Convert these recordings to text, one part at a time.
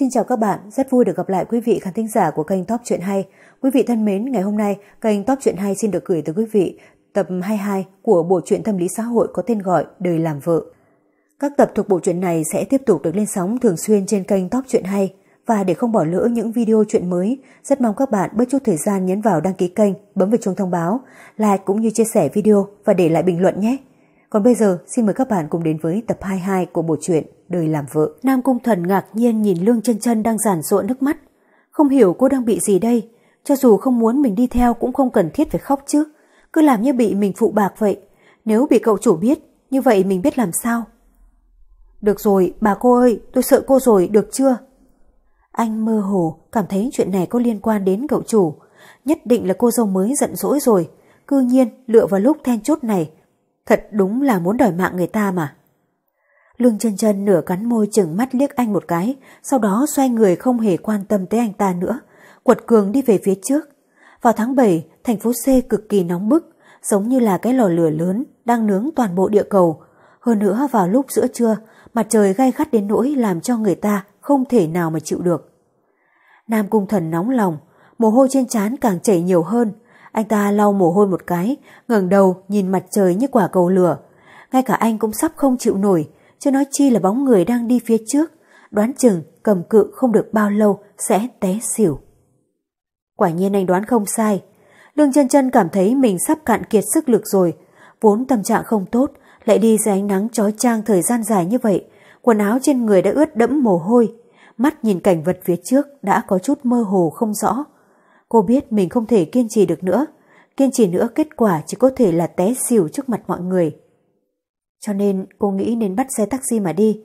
Xin chào các bạn, rất vui được gặp lại quý vị khán thính giả của kênh Top Chuyện Hay. Quý vị thân mến, ngày hôm nay kênh Top Chuyện Hay xin được gửi tới quý vị tập 22 của bộ truyện tâm lý xã hội có tên gọi Đời làm vợ. Các tập thuộc bộ truyện này sẽ tiếp tục được lên sóng thường xuyên trên kênh Top Chuyện Hay. Và để không bỏ lỡ những video chuyện mới, rất mong các bạn bớt chút thời gian nhấn vào đăng ký kênh, bấm vào chuông thông báo, like cũng như chia sẻ video và để lại bình luận nhé. Còn bây giờ xin mời các bạn cùng đến với tập 22 của bộ truyện Đời làm vợ. Nam Cung Thần ngạc nhiên nhìn Lương chân chân đang giản rụa nước mắt. Không hiểu cô đang bị gì đây. Cho dù không muốn mình đi theo cũng không cần thiết phải khóc chứ. Cứ làm như bị mình phụ bạc vậy. Nếu bị cậu chủ biết, như vậy mình biết làm sao? Được rồi, bà cô ơi, tôi sợ cô rồi, được chưa? Anh mơ hồ, cảm thấy chuyện này có liên quan đến cậu chủ. Nhất định là cô dâu mới giận dỗi rồi. Cư nhiên, lựa vào lúc then chốt này, Thật đúng là muốn đòi mạng người ta mà. Lương chân chân nửa cắn môi chừng mắt liếc anh một cái, sau đó xoay người không hề quan tâm tới anh ta nữa, quật cường đi về phía trước. Vào tháng 7, thành phố C cực kỳ nóng bức, giống như là cái lò lửa lớn đang nướng toàn bộ địa cầu. Hơn nữa vào lúc giữa trưa, mặt trời gai gắt đến nỗi làm cho người ta không thể nào mà chịu được. Nam cung thần nóng lòng, mồ hôi trên trán càng chảy nhiều hơn, anh ta lau mồ hôi một cái, ngẩng đầu nhìn mặt trời như quả cầu lửa. Ngay cả anh cũng sắp không chịu nổi, chứ nói chi là bóng người đang đi phía trước. Đoán chừng cầm cự không được bao lâu sẽ té xỉu. Quả nhiên anh đoán không sai. Lương chân chân cảm thấy mình sắp cạn kiệt sức lực rồi. Vốn tâm trạng không tốt, lại đi dưới ánh nắng chói trang thời gian dài như vậy. Quần áo trên người đã ướt đẫm mồ hôi. Mắt nhìn cảnh vật phía trước đã có chút mơ hồ không rõ. Cô biết mình không thể kiên trì được nữa. Kiên trì nữa kết quả chỉ có thể là té xỉu trước mặt mọi người. Cho nên cô nghĩ nên bắt xe taxi mà đi.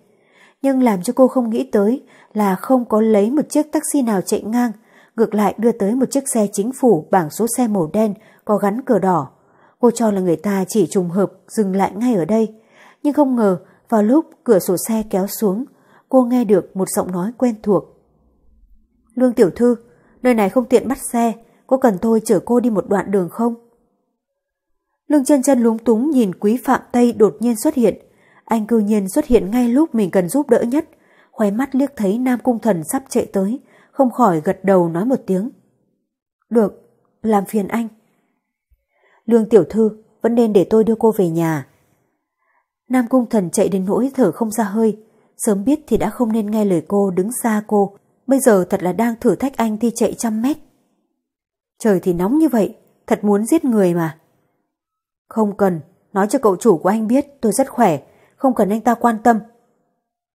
Nhưng làm cho cô không nghĩ tới là không có lấy một chiếc taxi nào chạy ngang, ngược lại đưa tới một chiếc xe chính phủ bảng số xe màu đen có gắn cờ đỏ. Cô cho là người ta chỉ trùng hợp dừng lại ngay ở đây. Nhưng không ngờ vào lúc cửa sổ xe kéo xuống, cô nghe được một giọng nói quen thuộc. Lương Tiểu Thư, nơi này không tiện bắt xe, có cần tôi chở cô đi một đoạn đường không? Lương chân chân lúng túng nhìn quý Phạm Tây đột nhiên xuất hiện. Anh cư nhiên xuất hiện ngay lúc mình cần giúp đỡ nhất. Khoái mắt liếc thấy Nam Cung Thần sắp chạy tới, không khỏi gật đầu nói một tiếng. Được, làm phiền anh. Lương tiểu thư, vẫn nên để tôi đưa cô về nhà. Nam Cung Thần chạy đến nỗi thở không ra hơi. Sớm biết thì đã không nên nghe lời cô đứng xa cô Bây giờ thật là đang thử thách anh thi chạy trăm mét. Trời thì nóng như vậy, thật muốn giết người mà. Không cần, nói cho cậu chủ của anh biết tôi rất khỏe, không cần anh ta quan tâm.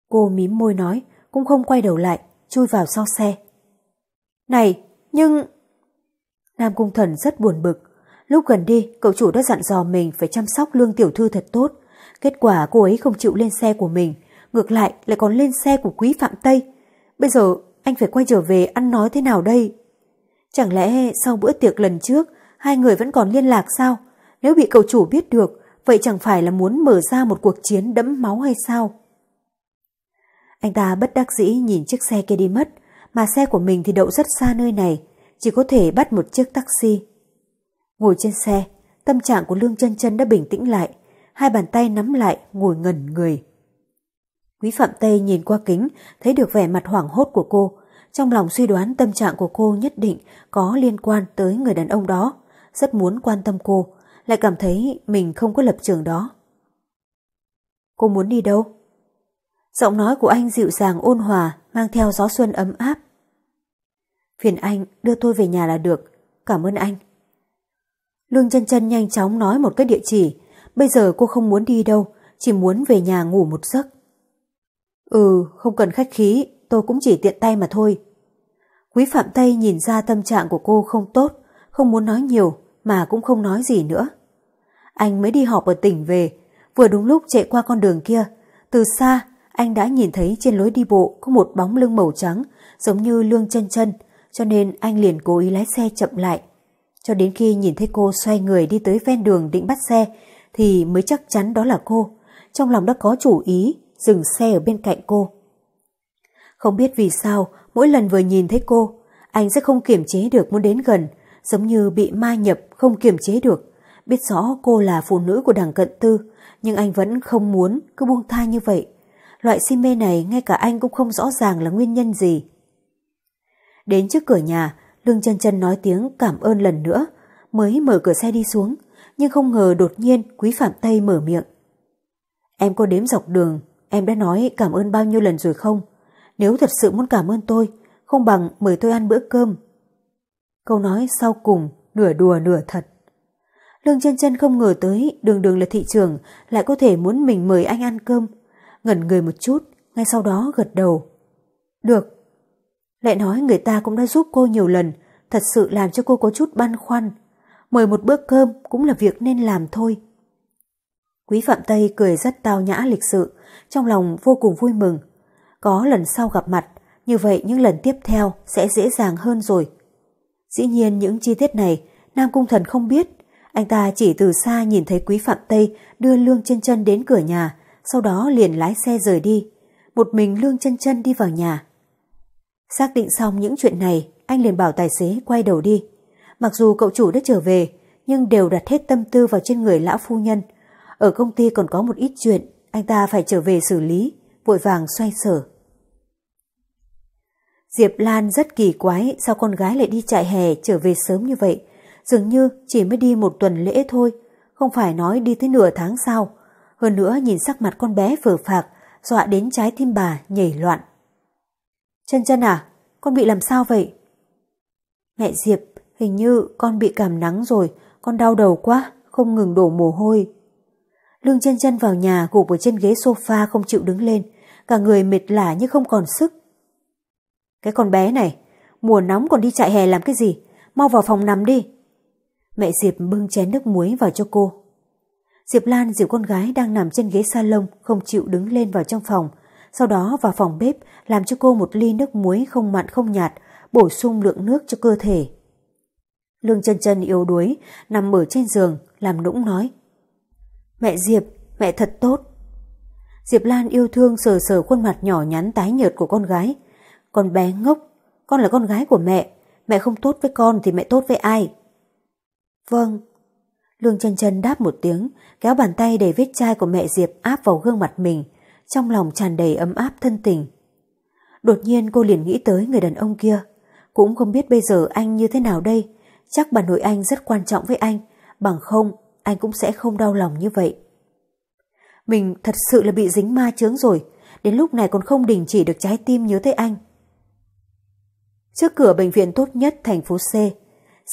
Cô mím môi nói, cũng không quay đầu lại, chui vào sau xe. Này, nhưng... Nam Cung Thần rất buồn bực. Lúc gần đi, cậu chủ đã dặn dò mình phải chăm sóc lương tiểu thư thật tốt. Kết quả cô ấy không chịu lên xe của mình, ngược lại lại còn lên xe của quý Phạm Tây. Bây giờ anh phải quay trở về ăn nói thế nào đây? Chẳng lẽ sau bữa tiệc lần trước, hai người vẫn còn liên lạc sao? Nếu bị cậu chủ biết được, vậy chẳng phải là muốn mở ra một cuộc chiến đẫm máu hay sao? Anh ta bất đắc dĩ nhìn chiếc xe kia đi mất, mà xe của mình thì đậu rất xa nơi này, chỉ có thể bắt một chiếc taxi. Ngồi trên xe, tâm trạng của Lương chân chân đã bình tĩnh lại, hai bàn tay nắm lại ngồi ngẩn người. Quý Phạm Tây nhìn qua kính, thấy được vẻ mặt hoảng hốt của cô. Trong lòng suy đoán tâm trạng của cô nhất định có liên quan tới người đàn ông đó. Rất muốn quan tâm cô, lại cảm thấy mình không có lập trường đó. Cô muốn đi đâu? Giọng nói của anh dịu dàng ôn hòa, mang theo gió xuân ấm áp. Phiền anh đưa tôi về nhà là được, cảm ơn anh. Lương chân chân nhanh chóng nói một cái địa chỉ, bây giờ cô không muốn đi đâu, chỉ muốn về nhà ngủ một giấc. Ừ, không cần khách khí, tôi cũng chỉ tiện tay mà thôi. Quý Phạm Tây nhìn ra tâm trạng của cô không tốt, không muốn nói nhiều mà cũng không nói gì nữa. Anh mới đi họp ở tỉnh về, vừa đúng lúc chạy qua con đường kia. Từ xa, anh đã nhìn thấy trên lối đi bộ có một bóng lưng màu trắng giống như lương chân chân, cho nên anh liền cố ý lái xe chậm lại. Cho đến khi nhìn thấy cô xoay người đi tới ven đường định bắt xe thì mới chắc chắn đó là cô. Trong lòng đã có chủ ý dừng xe ở bên cạnh cô. Không biết vì sao, mỗi lần vừa nhìn thấy cô, anh sẽ không kiểm chế được muốn đến gần, giống như bị ma nhập không kiểm chế được. Biết rõ cô là phụ nữ của đảng cận tư, nhưng anh vẫn không muốn cứ buông tha như vậy. Loại si mê này ngay cả anh cũng không rõ ràng là nguyên nhân gì. Đến trước cửa nhà, Lương chân chân nói tiếng cảm ơn lần nữa, mới mở cửa xe đi xuống, nhưng không ngờ đột nhiên Quý Phạm Tây mở miệng. Em có đếm dọc đường Em đã nói cảm ơn bao nhiêu lần rồi không? Nếu thật sự muốn cảm ơn tôi, không bằng mời tôi ăn bữa cơm. Câu nói sau cùng, nửa đùa nửa thật. Lương chân chân không ngờ tới, đường đường là thị trường, lại có thể muốn mình mời anh ăn cơm. Ngẩn người một chút, ngay sau đó gật đầu. Được. Lại nói người ta cũng đã giúp cô nhiều lần, thật sự làm cho cô có chút băn khoăn. Mời một bữa cơm cũng là việc nên làm thôi. Quý Phạm Tây cười rất tao nhã lịch sự, trong lòng vô cùng vui mừng. Có lần sau gặp mặt, như vậy những lần tiếp theo sẽ dễ dàng hơn rồi. Dĩ nhiên những chi tiết này Nam Cung Thần không biết, anh ta chỉ từ xa nhìn thấy Quý Phạm Tây đưa Lương chân chân đến cửa nhà, sau đó liền lái xe rời đi. Một mình Lương chân chân đi vào nhà. Xác định xong những chuyện này, anh liền bảo tài xế quay đầu đi. Mặc dù cậu chủ đã trở về, nhưng đều đặt hết tâm tư vào trên người lão phu nhân. Ở công ty còn có một ít chuyện anh ta phải trở về xử lý, vội vàng xoay sở. Diệp Lan rất kỳ quái sao con gái lại đi chạy hè trở về sớm như vậy. Dường như chỉ mới đi một tuần lễ thôi, không phải nói đi tới nửa tháng sau. Hơn nữa nhìn sắc mặt con bé phở phạc, dọa đến trái tim bà nhảy loạn. Chân chân à, con bị làm sao vậy? Mẹ Diệp, hình như con bị cảm nắng rồi, con đau đầu quá, không ngừng đổ mồ hôi. Lương chân chân vào nhà gục ở trên ghế sofa không chịu đứng lên, cả người mệt lả như không còn sức. Cái con bé này, mùa nóng còn đi chạy hè làm cái gì, mau vào phòng nằm đi. Mẹ Diệp bưng chén nước muối vào cho cô. Diệp Lan dìu con gái đang nằm trên ghế salon không chịu đứng lên vào trong phòng, sau đó vào phòng bếp làm cho cô một ly nước muối không mặn không nhạt, bổ sung lượng nước cho cơ thể. Lương chân chân yếu đuối, nằm ở trên giường, làm nũng nói. Mẹ Diệp, mẹ thật tốt. Diệp Lan yêu thương sờ sờ khuôn mặt nhỏ nhắn tái nhợt của con gái. Con bé ngốc, con là con gái của mẹ. Mẹ không tốt với con thì mẹ tốt với ai? Vâng. Lương chân chân đáp một tiếng, kéo bàn tay đầy vết chai của mẹ Diệp áp vào gương mặt mình, trong lòng tràn đầy ấm áp thân tình. Đột nhiên cô liền nghĩ tới người đàn ông kia. Cũng không biết bây giờ anh như thế nào đây, chắc bà nội anh rất quan trọng với anh, bằng không anh cũng sẽ không đau lòng như vậy. Mình thật sự là bị dính ma chướng rồi, đến lúc này còn không đình chỉ được trái tim nhớ tới anh. Trước cửa bệnh viện tốt nhất thành phố C,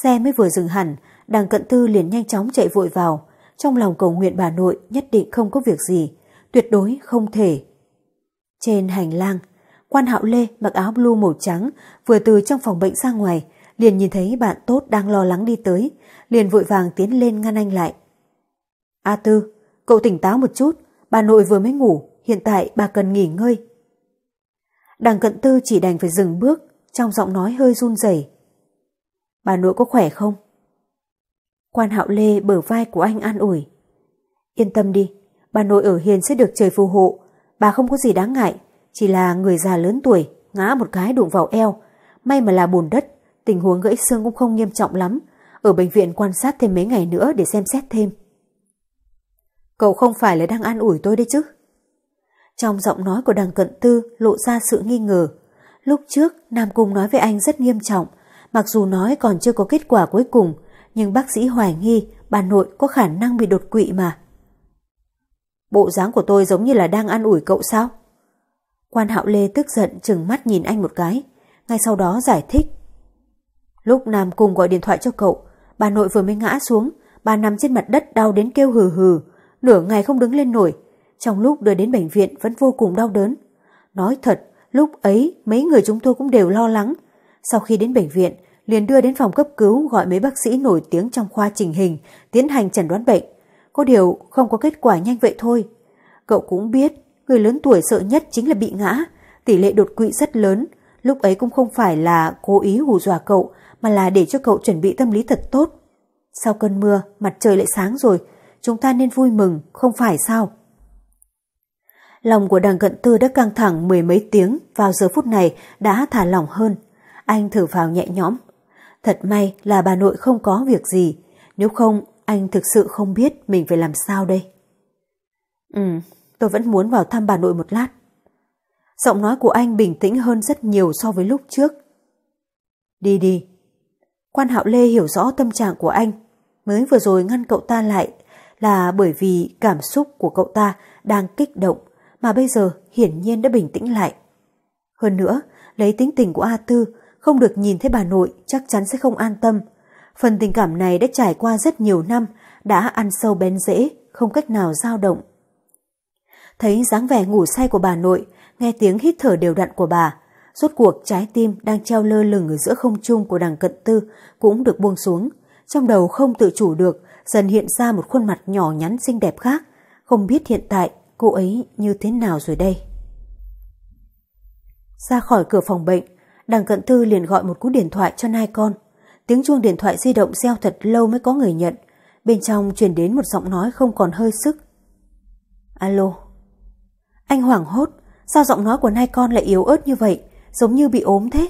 xe mới vừa dừng hẳn, đằng cận tư liền nhanh chóng chạy vội vào, trong lòng cầu nguyện bà nội nhất định không có việc gì, tuyệt đối không thể. Trên hành lang, quan hạo lê mặc áo blue màu trắng vừa từ trong phòng bệnh ra ngoài, liền nhìn thấy bạn tốt đang lo lắng đi tới, liền vội vàng tiến lên ngăn anh lại. A Tư, cậu tỉnh táo một chút, bà nội vừa mới ngủ, hiện tại bà cần nghỉ ngơi. Đằng cận tư chỉ đành phải dừng bước, trong giọng nói hơi run rẩy. Bà nội có khỏe không? Quan hạo lê bờ vai của anh an ủi. Yên tâm đi, bà nội ở hiền sẽ được trời phù hộ, bà không có gì đáng ngại, chỉ là người già lớn tuổi, ngã một cái đụng vào eo, may mà là bùn đất, tình huống gãy xương cũng không nghiêm trọng lắm, ở bệnh viện quan sát thêm mấy ngày nữa để xem xét thêm. Cậu không phải là đang an ủi tôi đấy chứ? Trong giọng nói của đằng cận tư lộ ra sự nghi ngờ. Lúc trước, Nam Cung nói với anh rất nghiêm trọng. Mặc dù nói còn chưa có kết quả cuối cùng, nhưng bác sĩ hoài nghi bà nội có khả năng bị đột quỵ mà. Bộ dáng của tôi giống như là đang an ủi cậu sao? Quan Hạo Lê tức giận chừng mắt nhìn anh một cái, ngay sau đó giải thích. Lúc Nam Cung gọi điện thoại cho cậu, bà nội vừa mới ngã xuống, bà nằm trên mặt đất đau đến kêu hừ hừ, nửa ngày không đứng lên nổi. Trong lúc đưa đến bệnh viện vẫn vô cùng đau đớn. Nói thật, lúc ấy mấy người chúng tôi cũng đều lo lắng. Sau khi đến bệnh viện, liền đưa đến phòng cấp cứu gọi mấy bác sĩ nổi tiếng trong khoa trình hình tiến hành chẩn đoán bệnh. Có điều không có kết quả nhanh vậy thôi. Cậu cũng biết, người lớn tuổi sợ nhất chính là bị ngã, tỷ lệ đột quỵ rất lớn. Lúc ấy cũng không phải là cố ý hù dọa cậu, mà là để cho cậu chuẩn bị tâm lý thật tốt. Sau cơn mưa, mặt trời lại sáng rồi, chúng ta nên vui mừng, không phải sao? Lòng của đằng cận tư đã căng thẳng mười mấy tiếng, vào giờ phút này đã thả lỏng hơn. Anh thử vào nhẹ nhõm. Thật may là bà nội không có việc gì, nếu không anh thực sự không biết mình phải làm sao đây. Ừ, tôi vẫn muốn vào thăm bà nội một lát. Giọng nói của anh bình tĩnh hơn rất nhiều so với lúc trước. Đi đi. Quan Hạo Lê hiểu rõ tâm trạng của anh, mới vừa rồi ngăn cậu ta lại là bởi vì cảm xúc của cậu ta đang kích động mà bây giờ hiển nhiên đã bình tĩnh lại. Hơn nữa, lấy tính tình của A Tư, không được nhìn thấy bà nội chắc chắn sẽ không an tâm. Phần tình cảm này đã trải qua rất nhiều năm, đã ăn sâu bén rễ, không cách nào dao động. Thấy dáng vẻ ngủ say của bà nội, nghe tiếng hít thở đều đặn của bà, rốt cuộc trái tim đang treo lơ lửng ở giữa không trung của đằng cận tư cũng được buông xuống. Trong đầu không tự chủ được dần hiện ra một khuôn mặt nhỏ nhắn xinh đẹp khác, không biết hiện tại cô ấy như thế nào rồi đây. Ra khỏi cửa phòng bệnh, đằng cận thư liền gọi một cú điện thoại cho nai con. Tiếng chuông điện thoại di động reo thật lâu mới có người nhận. Bên trong truyền đến một giọng nói không còn hơi sức. Alo. Anh hoảng hốt, sao giọng nói của nai con lại yếu ớt như vậy, giống như bị ốm thế?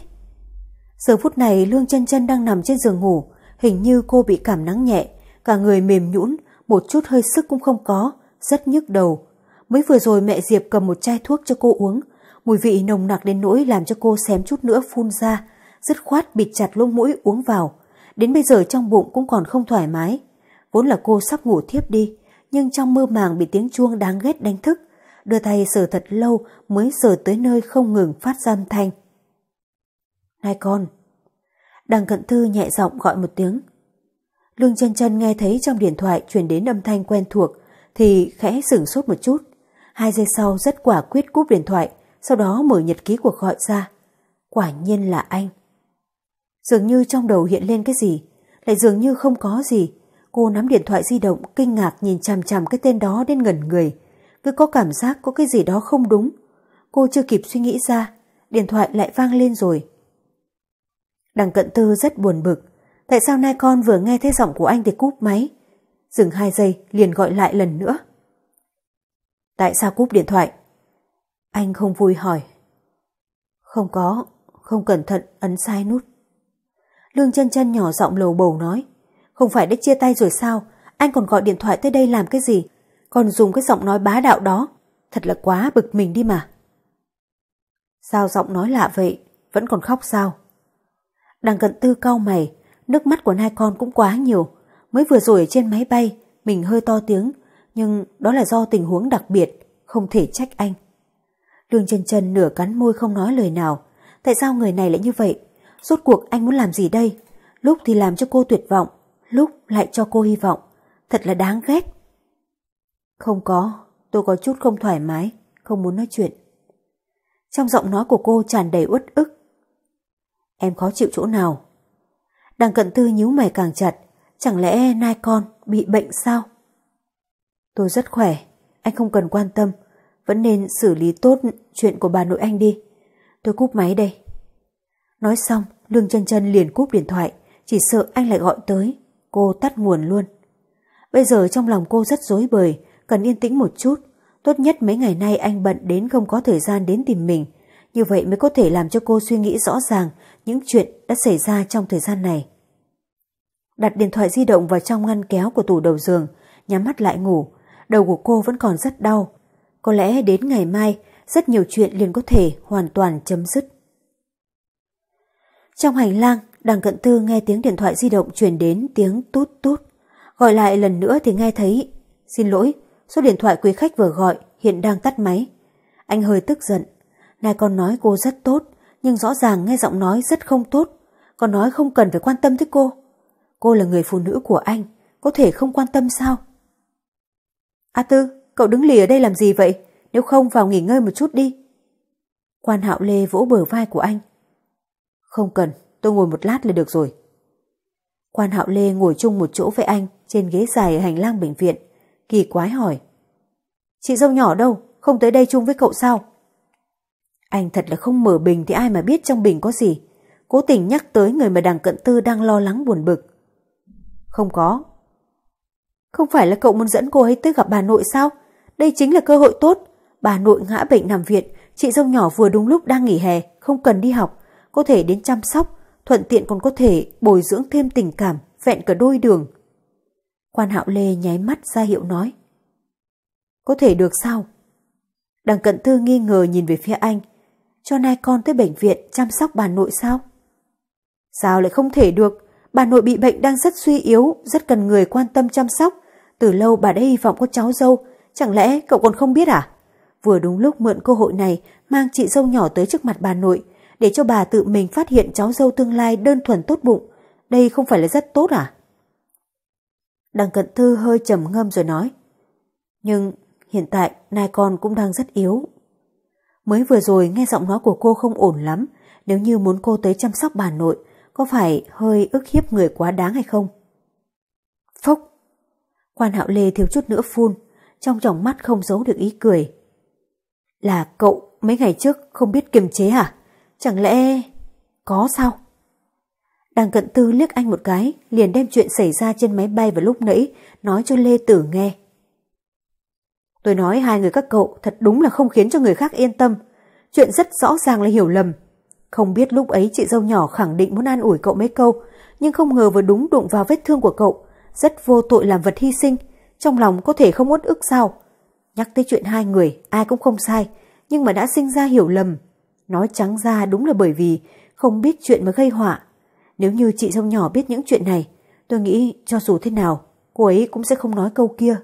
Giờ phút này Lương chân chân đang nằm trên giường ngủ, hình như cô bị cảm nắng nhẹ, cả người mềm nhũn, một chút hơi sức cũng không có, rất nhức đầu. Mới vừa rồi mẹ Diệp cầm một chai thuốc cho cô uống, mùi vị nồng nặc đến nỗi làm cho cô xém chút nữa phun ra, dứt khoát bịt chặt lỗ mũi uống vào. Đến bây giờ trong bụng cũng còn không thoải mái. Vốn là cô sắp ngủ thiếp đi, nhưng trong mơ màng bị tiếng chuông đáng ghét đánh thức, đưa tay sờ thật lâu mới sờ tới nơi không ngừng phát ra âm thanh. Này con! Đằng cận thư nhẹ giọng gọi một tiếng, Lương chân chân nghe thấy trong điện thoại truyền đến âm thanh quen thuộc thì khẽ sửng sốt một chút. Hai giây sau rất quả quyết cúp điện thoại, sau đó mở nhật ký cuộc gọi ra. Quả nhiên là anh. Dường như trong đầu hiện lên cái gì, lại dường như không có gì. Cô nắm điện thoại di động kinh ngạc nhìn chằm chằm cái tên đó đến ngẩn người. Cứ có cảm giác có cái gì đó không đúng. Cô chưa kịp suy nghĩ ra, điện thoại lại vang lên rồi. Đằng cận tư rất buồn bực, Tại sao nay con vừa nghe thấy giọng của anh thì cúp máy? Dừng hai giây liền gọi lại lần nữa. Tại sao cúp điện thoại? Anh không vui hỏi. Không có, không cẩn thận ấn sai nút. Lương chân chân nhỏ giọng lầu bầu nói. Không phải đã chia tay rồi sao? Anh còn gọi điện thoại tới đây làm cái gì? Còn dùng cái giọng nói bá đạo đó. Thật là quá bực mình đi mà. Sao giọng nói lạ vậy? Vẫn còn khóc sao? Đằng cận tư cau mày, Nước mắt của hai con cũng quá nhiều. Mới vừa rồi trên máy bay, mình hơi to tiếng, nhưng đó là do tình huống đặc biệt, không thể trách anh. Lương chân chân nửa cắn môi không nói lời nào. Tại sao người này lại như vậy? Rốt cuộc anh muốn làm gì đây? Lúc thì làm cho cô tuyệt vọng, lúc lại cho cô hy vọng. Thật là đáng ghét. Không có, tôi có chút không thoải mái, không muốn nói chuyện. Trong giọng nói của cô tràn đầy uất ức. Em khó chịu chỗ nào? Đằng cận tư nhíu mày càng chặt, chẳng lẽ nai con bị bệnh sao? Tôi rất khỏe, anh không cần quan tâm, vẫn nên xử lý tốt chuyện của bà nội anh đi. Tôi cúp máy đây. Nói xong, Lương chân chân liền cúp điện thoại, chỉ sợ anh lại gọi tới, cô tắt nguồn luôn. Bây giờ trong lòng cô rất rối bời, cần yên tĩnh một chút, tốt nhất mấy ngày nay anh bận đến không có thời gian đến tìm mình, như vậy mới có thể làm cho cô suy nghĩ rõ ràng những chuyện đã xảy ra trong thời gian này. Đặt điện thoại di động vào trong ngăn kéo của tủ đầu giường, nhắm mắt lại ngủ, đầu của cô vẫn còn rất đau. Có lẽ đến ngày mai, rất nhiều chuyện liền có thể hoàn toàn chấm dứt. Trong hành lang, đằng cận tư nghe tiếng điện thoại di động truyền đến tiếng tút tút. Gọi lại lần nữa thì nghe thấy, xin lỗi, số điện thoại quý khách vừa gọi hiện đang tắt máy. Anh hơi tức giận, này con nói cô rất tốt, nhưng rõ ràng nghe giọng nói rất không tốt. Con nói không cần phải quan tâm tới cô. Cô là người phụ nữ của anh, có thể không quan tâm sao? A Tư, cậu đứng lì ở đây làm gì vậy? Nếu không vào nghỉ ngơi một chút đi. Quan Hạo Lê vỗ bờ vai của anh. Không cần, tôi ngồi một lát là được rồi. Quan Hạo Lê ngồi chung một chỗ với anh trên ghế dài ở hành lang bệnh viện. Kỳ quái hỏi. Chị dâu nhỏ đâu? Không tới đây chung với cậu sao? Anh thật là không mở bình thì ai mà biết trong bình có gì. Cố tình nhắc tới người mà đằng cận tư đang lo lắng buồn bực. Không có. Không phải là cậu muốn dẫn cô ấy tới gặp bà nội sao? Đây chính là cơ hội tốt. Bà nội ngã bệnh nằm viện, chị dâu nhỏ vừa đúng lúc đang nghỉ hè, không cần đi học, có thể đến chăm sóc, thuận tiện còn có thể bồi dưỡng thêm tình cảm, vẹn cả đôi đường. Quan Hạo Lê nháy mắt ra hiệu nói. Có thể được sao? Đằng cận tư nghi ngờ nhìn về phía anh, cho nai con tới bệnh viện chăm sóc bà nội sao? Sao lại không thể được? Bà nội bị bệnh đang rất suy yếu, rất cần người quan tâm chăm sóc. Từ lâu bà đã hy vọng có cháu dâu, chẳng lẽ cậu còn không biết à? Vừa đúng lúc mượn cơ hội này mang chị dâu nhỏ tới trước mặt bà nội để cho bà tự mình phát hiện cháu dâu tương lai đơn thuần tốt bụng. Đây không phải là rất tốt à? Đằng cận thư hơi trầm ngâm rồi nói Nhưng hiện tại nai con cũng đang rất yếu Mới vừa rồi nghe giọng nói của cô không ổn lắm, nếu như muốn cô tới chăm sóc bà nội, có phải hơi ức hiếp người quá đáng hay không? phúc, Quan hạo lê thiếu chút nữa phun, trong tròng mắt không giấu được ý cười. Là cậu mấy ngày trước không biết kiềm chế hả? Chẳng lẽ... có sao? Đằng cận tư liếc anh một cái, liền đem chuyện xảy ra trên máy bay vào lúc nãy, nói cho Lê Tử nghe. Tôi nói hai người các cậu thật đúng là không khiến cho người khác yên tâm. Chuyện rất rõ ràng là hiểu lầm. Không biết lúc ấy chị dâu nhỏ khẳng định muốn an ủi cậu mấy câu, nhưng không ngờ vừa đúng đụng vào vết thương của cậu. Rất vô tội làm vật hy sinh, trong lòng có thể không uất ức sao. Nhắc tới chuyện hai người, ai cũng không sai, nhưng mà đã sinh ra hiểu lầm. Nói trắng ra đúng là bởi vì không biết chuyện mà gây họa. Nếu như chị dâu nhỏ biết những chuyện này, tôi nghĩ cho dù thế nào, cô ấy cũng sẽ không nói câu kia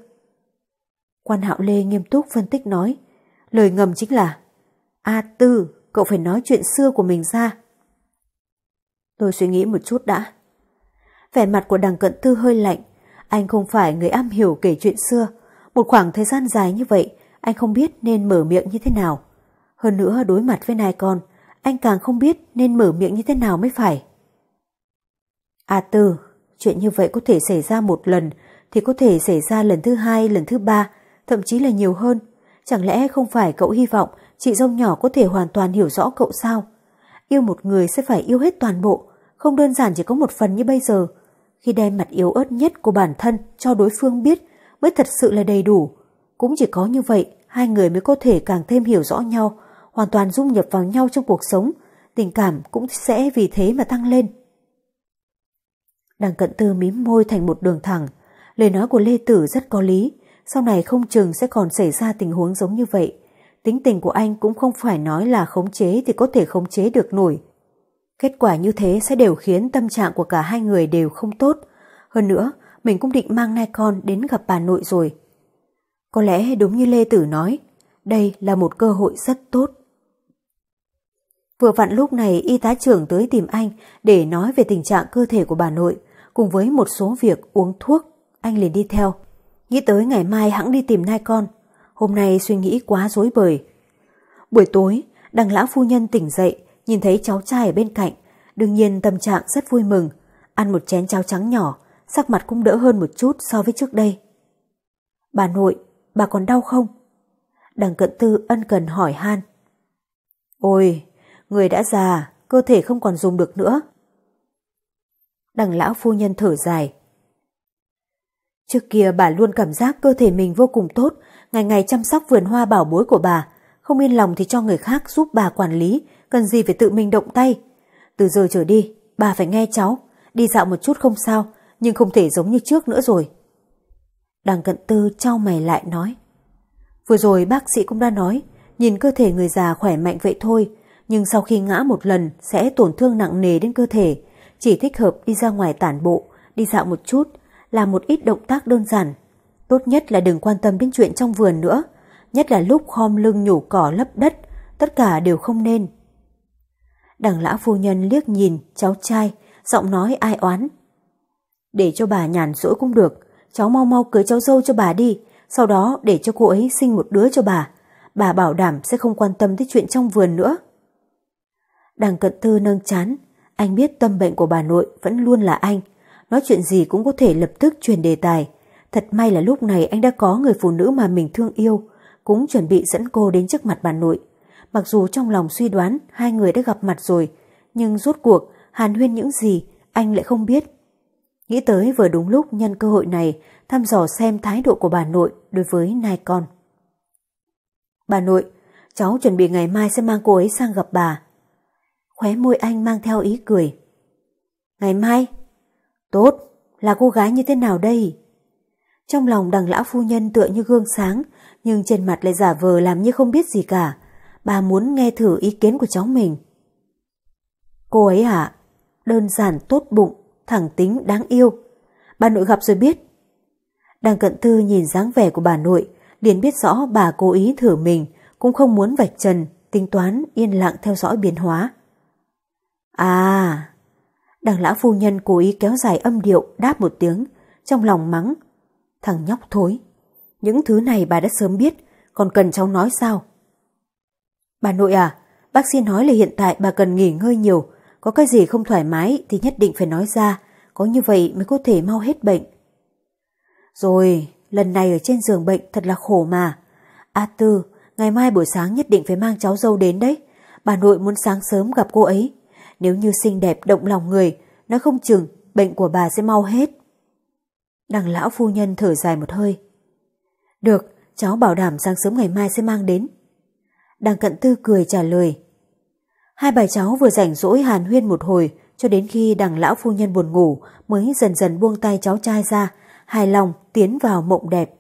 Quan Hạo Lê nghiêm túc phân tích nói, lời ngầm chính là A Tư, cậu phải nói chuyện xưa của mình ra. Tôi suy nghĩ một chút đã. Vẻ mặt của đằng cận tư hơi lạnh, anh không phải người am hiểu kể chuyện xưa. Một khoảng thời gian dài như vậy, anh không biết nên mở miệng như thế nào. Hơn nữa đối mặt với nai con, anh càng không biết nên mở miệng như thế nào mới phải. A Tư, chuyện như vậy có thể xảy ra một lần, thì có thể xảy ra lần thứ hai, lần thứ ba, thậm chí là nhiều hơn. Chẳng lẽ không phải cậu hy vọng chị dâu nhỏ có thể hoàn toàn hiểu rõ cậu sao? Yêu một người sẽ phải yêu hết toàn bộ, không đơn giản chỉ có một phần như bây giờ. Khi đem mặt yếu ớt nhất của bản thân cho đối phương biết mới thật sự là đầy đủ. Cũng chỉ có như vậy, hai người mới có thể càng thêm hiểu rõ nhau, hoàn toàn dung nhập vào nhau trong cuộc sống, tình cảm cũng sẽ vì thế mà tăng lên. Đằng cận tư mím môi thành một đường thẳng, lời nói của Lê Tử rất có lý, sau này không chừng sẽ còn xảy ra tình huống giống như vậy. Tính tình của anh cũng không phải nói là khống chế thì có thể khống chế được nổi. Kết quả như thế sẽ đều khiến tâm trạng của cả hai người đều không tốt. Hơn nữa, mình cũng định mang nai con đến gặp bà nội rồi. Có lẽ đúng như Lê Tử nói, đây là một cơ hội rất tốt. Vừa vặn lúc này y tá trưởng tới tìm anh để nói về tình trạng cơ thể của bà nội, cùng với một số việc uống thuốc, anh liền đi theo. Nghĩ tới ngày mai hãng đi tìm nai con, hôm nay suy nghĩ quá rối bời. Buổi tối, đằng lão phu nhân tỉnh dậy, nhìn thấy cháu trai ở bên cạnh, đương nhiên tâm trạng rất vui mừng, ăn một chén cháo trắng nhỏ, sắc mặt cũng đỡ hơn một chút so với trước đây. Bà nội, bà còn đau không? Đằng cận tư ân cần hỏi han. Ôi, người đã già, cơ thể không còn dùng được nữa. Đằng lão phu nhân thở dài, Trước kia bà luôn cảm giác cơ thể mình vô cùng tốt, ngày ngày chăm sóc vườn hoa bảo bối của bà, không yên lòng thì cho người khác giúp bà quản lý, cần gì phải tự mình động tay. Từ giờ trở đi, bà phải nghe cháu, đi dạo một chút không sao, nhưng không thể giống như trước nữa rồi. Đằng cận tư trao mày lại nói. Vừa rồi bác sĩ cũng đã nói, nhìn cơ thể người già khỏe mạnh vậy thôi, nhưng sau khi ngã một lần sẽ tổn thương nặng nề đến cơ thể, chỉ thích hợp đi ra ngoài tản bộ, đi dạo một chút, là một ít động tác đơn giản. Tốt nhất là đừng quan tâm đến chuyện trong vườn nữa, nhất là lúc khom lưng nhổ cỏ lấp đất, tất cả đều không nên. Đằng lã phu nhân liếc nhìn cháu trai, giọng nói ai oán. Để cho bà nhàn rỗi cũng được, cháu mau mau cưới cháu dâu cho bà đi, sau đó để cho cô ấy sinh một đứa cho bà. Bà bảo đảm sẽ không quan tâm tới chuyện trong vườn nữa. Đằng cận tư nâng chán, anh biết tâm bệnh của bà nội vẫn luôn là anh, nói chuyện gì cũng có thể lập tức chuyển đề tài. Thật may là lúc này anh đã có người phụ nữ mà mình thương yêu, cũng chuẩn bị dẫn cô đến trước mặt bà nội. Mặc dù trong lòng suy đoán hai người đã gặp mặt rồi, nhưng rốt cuộc hàn huyên những gì anh lại không biết. Nghĩ tới vừa đúng lúc nhân cơ hội này thăm dò xem thái độ của bà nội đối với nai con. Bà nội, cháu chuẩn bị ngày mai sẽ mang cô ấy sang gặp bà. Khóe môi anh mang theo ý cười. Ngày mai, Tốt, là cô gái như thế nào đây? Trong lòng đằng lão phu nhân tựa như gương sáng, nhưng trên mặt lại giả vờ làm như không biết gì cả. Bà muốn nghe thử ý kiến của cháu mình. Cô ấy hả? À? Đơn giản, tốt bụng, thẳng tính, đáng yêu. Bà nội gặp rồi biết. Đằng cận thư nhìn dáng vẻ của bà nội, liền biết rõ bà cố ý thử mình, cũng không muốn vạch trần, tính toán, yên lặng theo dõi biến hóa. À... Đằng lão phu nhân cố ý kéo dài âm điệu đáp một tiếng, trong lòng mắng. Thằng nhóc thối. Những thứ này bà đã sớm biết, còn cần cháu nói sao? Bà nội à, bác sĩ nói là hiện tại bà cần nghỉ ngơi nhiều, có cái gì không thoải mái thì nhất định phải nói ra, có như vậy mới có thể mau hết bệnh. Rồi, lần này ở trên giường bệnh thật là khổ mà. A Tư, ngày mai buổi sáng nhất định phải mang cháu dâu đến đấy. Bà nội muốn sáng sớm gặp cô ấy, nếu như xinh đẹp động lòng người, nó không chừng bệnh của bà sẽ mau hết. Đằng lão phu nhân thở dài một hơi. Được, cháu bảo đảm sáng sớm ngày mai sẽ mang đến. Đằng cận tư cười trả lời. Hai bà cháu vừa rảnh rỗi hàn huyên một hồi cho đến khi đằng lão phu nhân buồn ngủ mới dần dần buông tay cháu trai ra, hài lòng tiến vào mộng đẹp.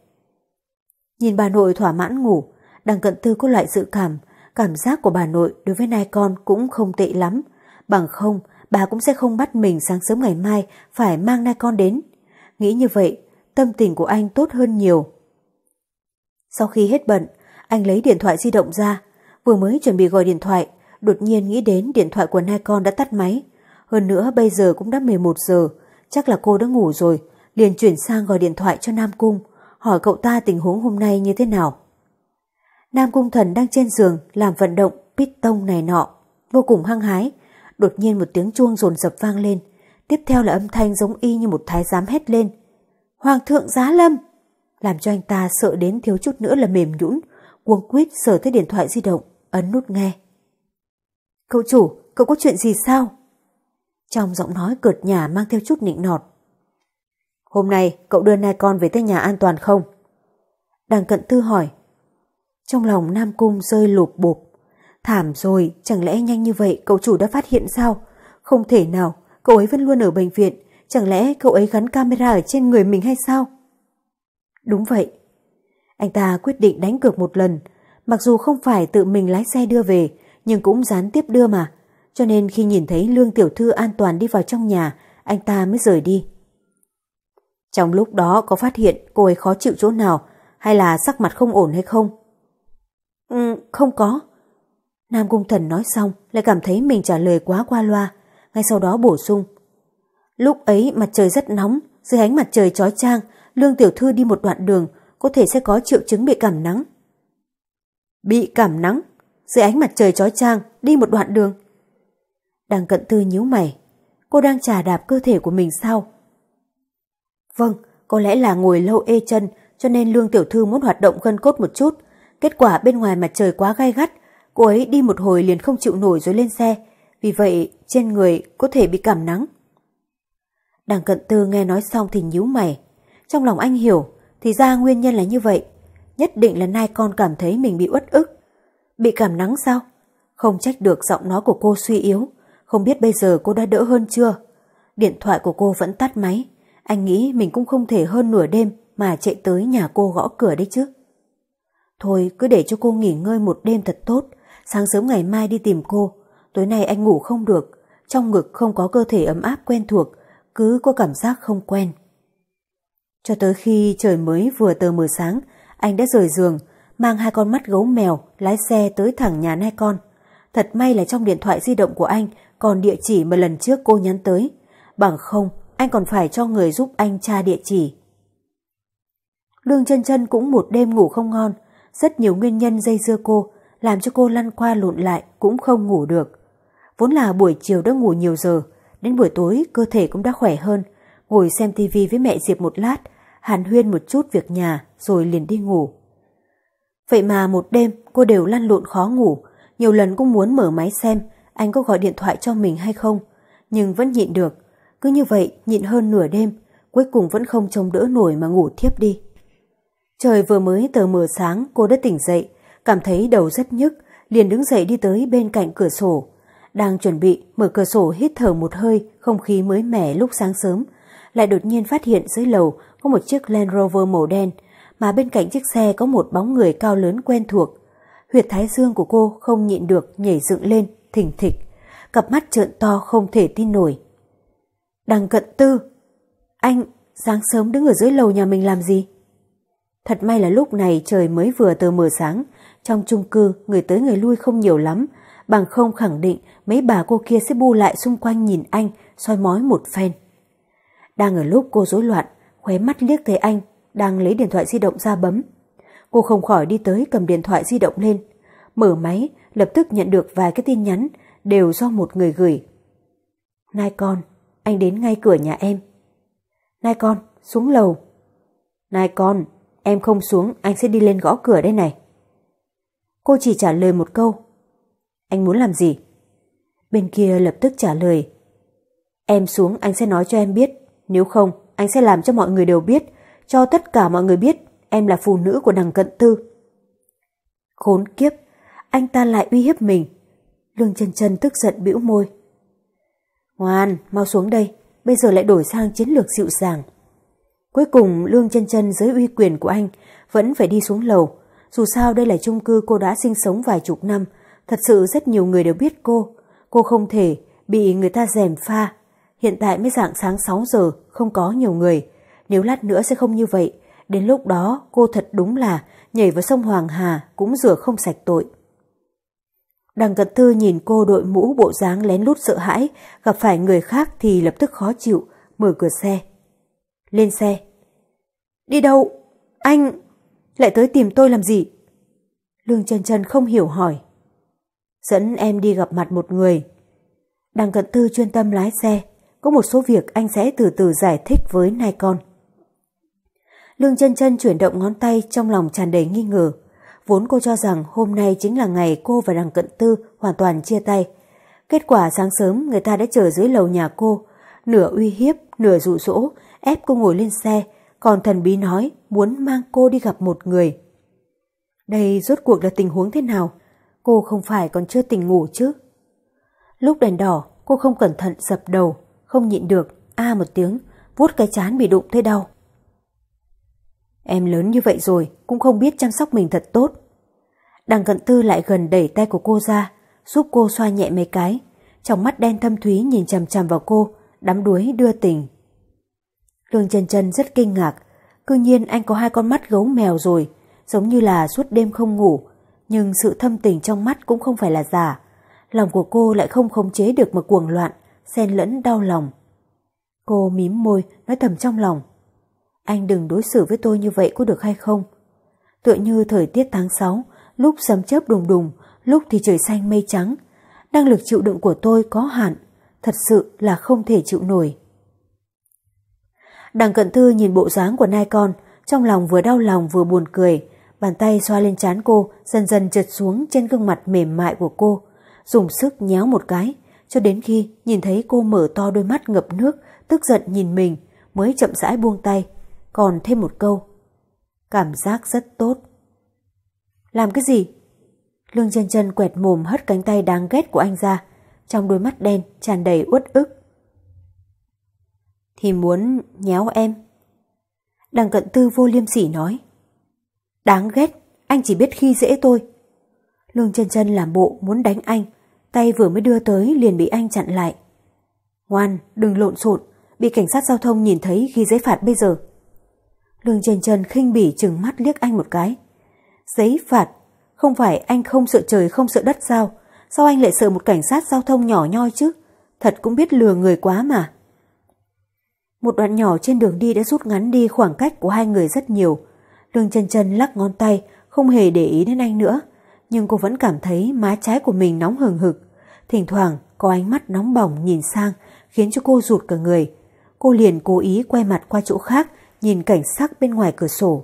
Nhìn bà nội thỏa mãn ngủ, đằng cận tư có loại dự cảm, cảm giác của bà nội đối với nai con cũng không tệ lắm, bằng không bà cũng sẽ không bắt mình sáng sớm ngày mai phải mang nai con đến. Nghĩ như vậy, tâm tình của anh tốt hơn nhiều. Sau khi hết bận, anh lấy điện thoại di động ra, vừa mới chuẩn bị gọi điện thoại, đột nhiên nghĩ đến điện thoại của nai con đã tắt máy. Hơn nữa bây giờ cũng đã 11 giờ, chắc là cô đã ngủ rồi, liền chuyển sang gọi điện thoại cho Nam Cung, hỏi cậu ta tình huống hôm nay như thế nào. Nam Cung Thần đang trên giường làm vận động, pít tông này nọ, vô cùng hăng hái, đột nhiên một tiếng chuông rồn rập vang lên, tiếp theo là âm thanh giống y như một thái giám hét lên. Hoàng thượng giá lâm! Làm cho anh ta sợ đến thiếu chút nữa là mềm nhũn, cuống quýt sờ tới điện thoại di động, ấn nút nghe. Cậu chủ, cậu có chuyện gì sao? Trong giọng nói cợt nhà mang theo chút nịnh nọt. Hôm nay cậu đưa nai con về tới nhà an toàn không? Đằng cận tư hỏi. Trong lòng Nam Cung rơi lụp bụp. Thảm rồi, chẳng lẽ nhanh như vậy cậu chủ đã phát hiện sao? Không thể nào, cậu ấy vẫn luôn ở bệnh viện, chẳng lẽ cậu ấy gắn camera ở trên người mình hay sao? Đúng vậy. Anh ta quyết định đánh cược một lần, mặc dù không phải tự mình lái xe đưa về, nhưng cũng gián tiếp đưa mà. Cho nên khi nhìn thấy Lương Tiểu Thư an toàn đi vào trong nhà, anh ta mới rời đi. Trong lúc đó có phát hiện cô ấy khó chịu chỗ nào hay là sắc mặt không ổn hay không? Ừ, không có. Nam Cung Thần nói xong lại cảm thấy mình trả lời quá qua loa, ngay sau đó bổ sung. Lúc ấy mặt trời rất nóng, dưới ánh mặt trời chói chang, Lương Tiểu Thư đi một đoạn đường, có thể sẽ có triệu chứng bị cảm nắng. Bị cảm nắng, dưới ánh mặt trời chói chang, đi một đoạn đường. Đang cận tư nhíu mày, cô đang trà đạp cơ thể của mình sao? Vâng, có lẽ là ngồi lâu ê chân cho nên Lương Tiểu Thư muốn hoạt động gân cốt một chút. Kết quả bên ngoài mặt trời quá gai gắt, Cô ấy đi một hồi liền không chịu nổi rồi lên xe, vì vậy trên người có thể bị cảm nắng. Đằng cận tư nghe nói xong thì nhíu mày. Trong lòng anh hiểu, thì ra nguyên nhân là như vậy. Nhất định là nay con cảm thấy mình bị uất ức. Bị cảm nắng sao? Không trách được giọng nói của cô suy yếu. Không biết bây giờ cô đã đỡ hơn chưa? Điện thoại của cô vẫn tắt máy. Anh nghĩ mình cũng không thể hơn nửa đêm mà chạy tới nhà cô gõ cửa đấy chứ. Thôi cứ để cho cô nghỉ ngơi một đêm thật tốt sáng sớm ngày mai đi tìm cô. Tối nay anh ngủ không được, trong ngực không có cơ thể ấm áp quen thuộc, cứ có cảm giác không quen. Cho tới khi trời mới vừa tờ mờ sáng, anh đã rời giường, mang hai con mắt gấu mèo lái xe tới thẳng nhà nai con. Thật may là trong điện thoại di động của anh còn địa chỉ mà lần trước cô nhắn tới. Bằng không, anh còn phải cho người giúp anh tra địa chỉ. Lương chân chân cũng một đêm ngủ không ngon, rất nhiều nguyên nhân dây dưa cô, làm cho cô lăn qua lộn lại cũng không ngủ được. Vốn là buổi chiều đã ngủ nhiều giờ, đến buổi tối cơ thể cũng đã khỏe hơn, ngồi xem tivi với mẹ Diệp một lát, hàn huyên một chút việc nhà rồi liền đi ngủ. Vậy mà một đêm cô đều lăn lộn khó ngủ, nhiều lần cũng muốn mở máy xem anh có gọi điện thoại cho mình hay không, nhưng vẫn nhịn được. Cứ như vậy nhịn hơn nửa đêm, cuối cùng vẫn không trông đỡ nổi mà ngủ thiếp đi. Trời vừa mới tờ mờ sáng cô đã tỉnh dậy, cảm thấy đầu rất nhức, liền đứng dậy đi tới bên cạnh cửa sổ. Đang chuẩn bị mở cửa sổ hít thở một hơi, không khí mới mẻ lúc sáng sớm, lại đột nhiên phát hiện dưới lầu có một chiếc Land Rover màu đen, mà bên cạnh chiếc xe có một bóng người cao lớn quen thuộc. Huyệt thái dương của cô không nhịn được nhảy dựng lên, thỉnh thịch, cặp mắt trợn to không thể tin nổi. Đằng cận tư, anh sáng sớm đứng ở dưới lầu nhà mình làm gì? Thật may là lúc này trời mới vừa tờ mờ sáng, trong chung cư người tới người lui không nhiều lắm, bằng không khẳng định mấy bà cô kia sẽ bu lại xung quanh nhìn anh, soi mói một phen. Đang ở lúc cô rối loạn, khóe mắt liếc thấy anh, đang lấy điện thoại di động ra bấm. Cô không khỏi đi tới cầm điện thoại di động lên, mở máy, lập tức nhận được vài cái tin nhắn, đều do một người gửi. Nai con, anh đến ngay cửa nhà em. Nai con, xuống lầu. Nai con, Em không xuống, anh sẽ đi lên gõ cửa đây này. Cô chỉ trả lời một câu. Anh muốn làm gì? Bên kia lập tức trả lời. Em xuống anh sẽ nói cho em biết. Nếu không, anh sẽ làm cho mọi người đều biết. Cho tất cả mọi người biết em là phụ nữ của đằng cận tư. Khốn kiếp, anh ta lại uy hiếp mình. Lương chân chân tức giận bĩu môi. Ngoan, mau xuống đây, bây giờ lại đổi sang chiến lược dịu dàng. Cuối cùng Lương chân chân dưới uy quyền của anh vẫn phải đi xuống lầu. Dù sao đây là chung cư cô đã sinh sống vài chục năm, thật sự rất nhiều người đều biết cô. Cô không thể bị người ta rèm pha. Hiện tại mới dạng sáng 6 giờ, không có nhiều người. Nếu lát nữa sẽ không như vậy, đến lúc đó cô thật đúng là nhảy vào sông Hoàng Hà cũng rửa không sạch tội. Đằng cận thư nhìn cô đội mũ bộ dáng lén lút sợ hãi, gặp phải người khác thì lập tức khó chịu, mở cửa xe. Lên xe, Đi đâu? Anh... Lại tới tìm tôi làm gì? Lương Trần Trần không hiểu hỏi. Dẫn em đi gặp mặt một người. Đằng cận tư chuyên tâm lái xe. Có một số việc anh sẽ từ từ giải thích với nai con. Lương chân chân chuyển động ngón tay trong lòng tràn đầy nghi ngờ. Vốn cô cho rằng hôm nay chính là ngày cô và đằng cận tư hoàn toàn chia tay. Kết quả sáng sớm người ta đã chờ dưới lầu nhà cô, nửa uy hiếp, nửa dụ dỗ, ép cô ngồi lên xe còn thần bí nói muốn mang cô đi gặp một người. Đây rốt cuộc là tình huống thế nào? Cô không phải còn chưa tỉnh ngủ chứ? Lúc đèn đỏ, cô không cẩn thận dập đầu, không nhịn được, a một tiếng, vuốt cái chán bị đụng thấy đau. Em lớn như vậy rồi, cũng không biết chăm sóc mình thật tốt. Đằng cận tư lại gần đẩy tay của cô ra, giúp cô xoa nhẹ mấy cái. Trong mắt đen thâm thúy nhìn chằm chằm vào cô, đắm đuối đưa tình. Lương Trần Trần rất kinh ngạc, cư nhiên anh có hai con mắt gấu mèo rồi, giống như là suốt đêm không ngủ, nhưng sự thâm tình trong mắt cũng không phải là giả. Lòng của cô lại không khống chế được mà cuồng loạn, xen lẫn đau lòng. Cô mím môi, nói thầm trong lòng. Anh đừng đối xử với tôi như vậy có được hay không? Tựa như thời tiết tháng 6, lúc sấm chớp đùng đùng, lúc thì trời xanh mây trắng. Năng lực chịu đựng của tôi có hạn, thật sự là không thể chịu nổi. Đằng cận thư nhìn bộ dáng của nai con, trong lòng vừa đau lòng vừa buồn cười, bàn tay xoa lên trán cô, dần dần trượt xuống trên gương mặt mềm mại của cô, dùng sức nhéo một cái, cho đến khi nhìn thấy cô mở to đôi mắt ngập nước, tức giận nhìn mình, mới chậm rãi buông tay, còn thêm một câu. Cảm giác rất tốt. Làm cái gì? Lương chân chân quẹt mồm hất cánh tay đáng ghét của anh ra, trong đôi mắt đen tràn đầy uất ức thì muốn nhéo em. Đằng cận tư vô liêm sỉ nói. Đáng ghét, anh chỉ biết khi dễ tôi. Lương chân chân làm bộ muốn đánh anh, tay vừa mới đưa tới liền bị anh chặn lại. Ngoan, đừng lộn xộn, bị cảnh sát giao thông nhìn thấy khi giấy phạt bây giờ. Lương chân chân khinh bỉ chừng mắt liếc anh một cái. Giấy phạt, không phải anh không sợ trời không sợ đất sao? Sao anh lại sợ một cảnh sát giao thông nhỏ nhoi chứ? Thật cũng biết lừa người quá mà. Một đoạn nhỏ trên đường đi đã rút ngắn đi khoảng cách của hai người rất nhiều. Lương chân chân lắc ngón tay, không hề để ý đến anh nữa. Nhưng cô vẫn cảm thấy má trái của mình nóng hừng hực. Thỉnh thoảng có ánh mắt nóng bỏng nhìn sang khiến cho cô rụt cả người. Cô liền cố ý quay mặt qua chỗ khác nhìn cảnh sắc bên ngoài cửa sổ.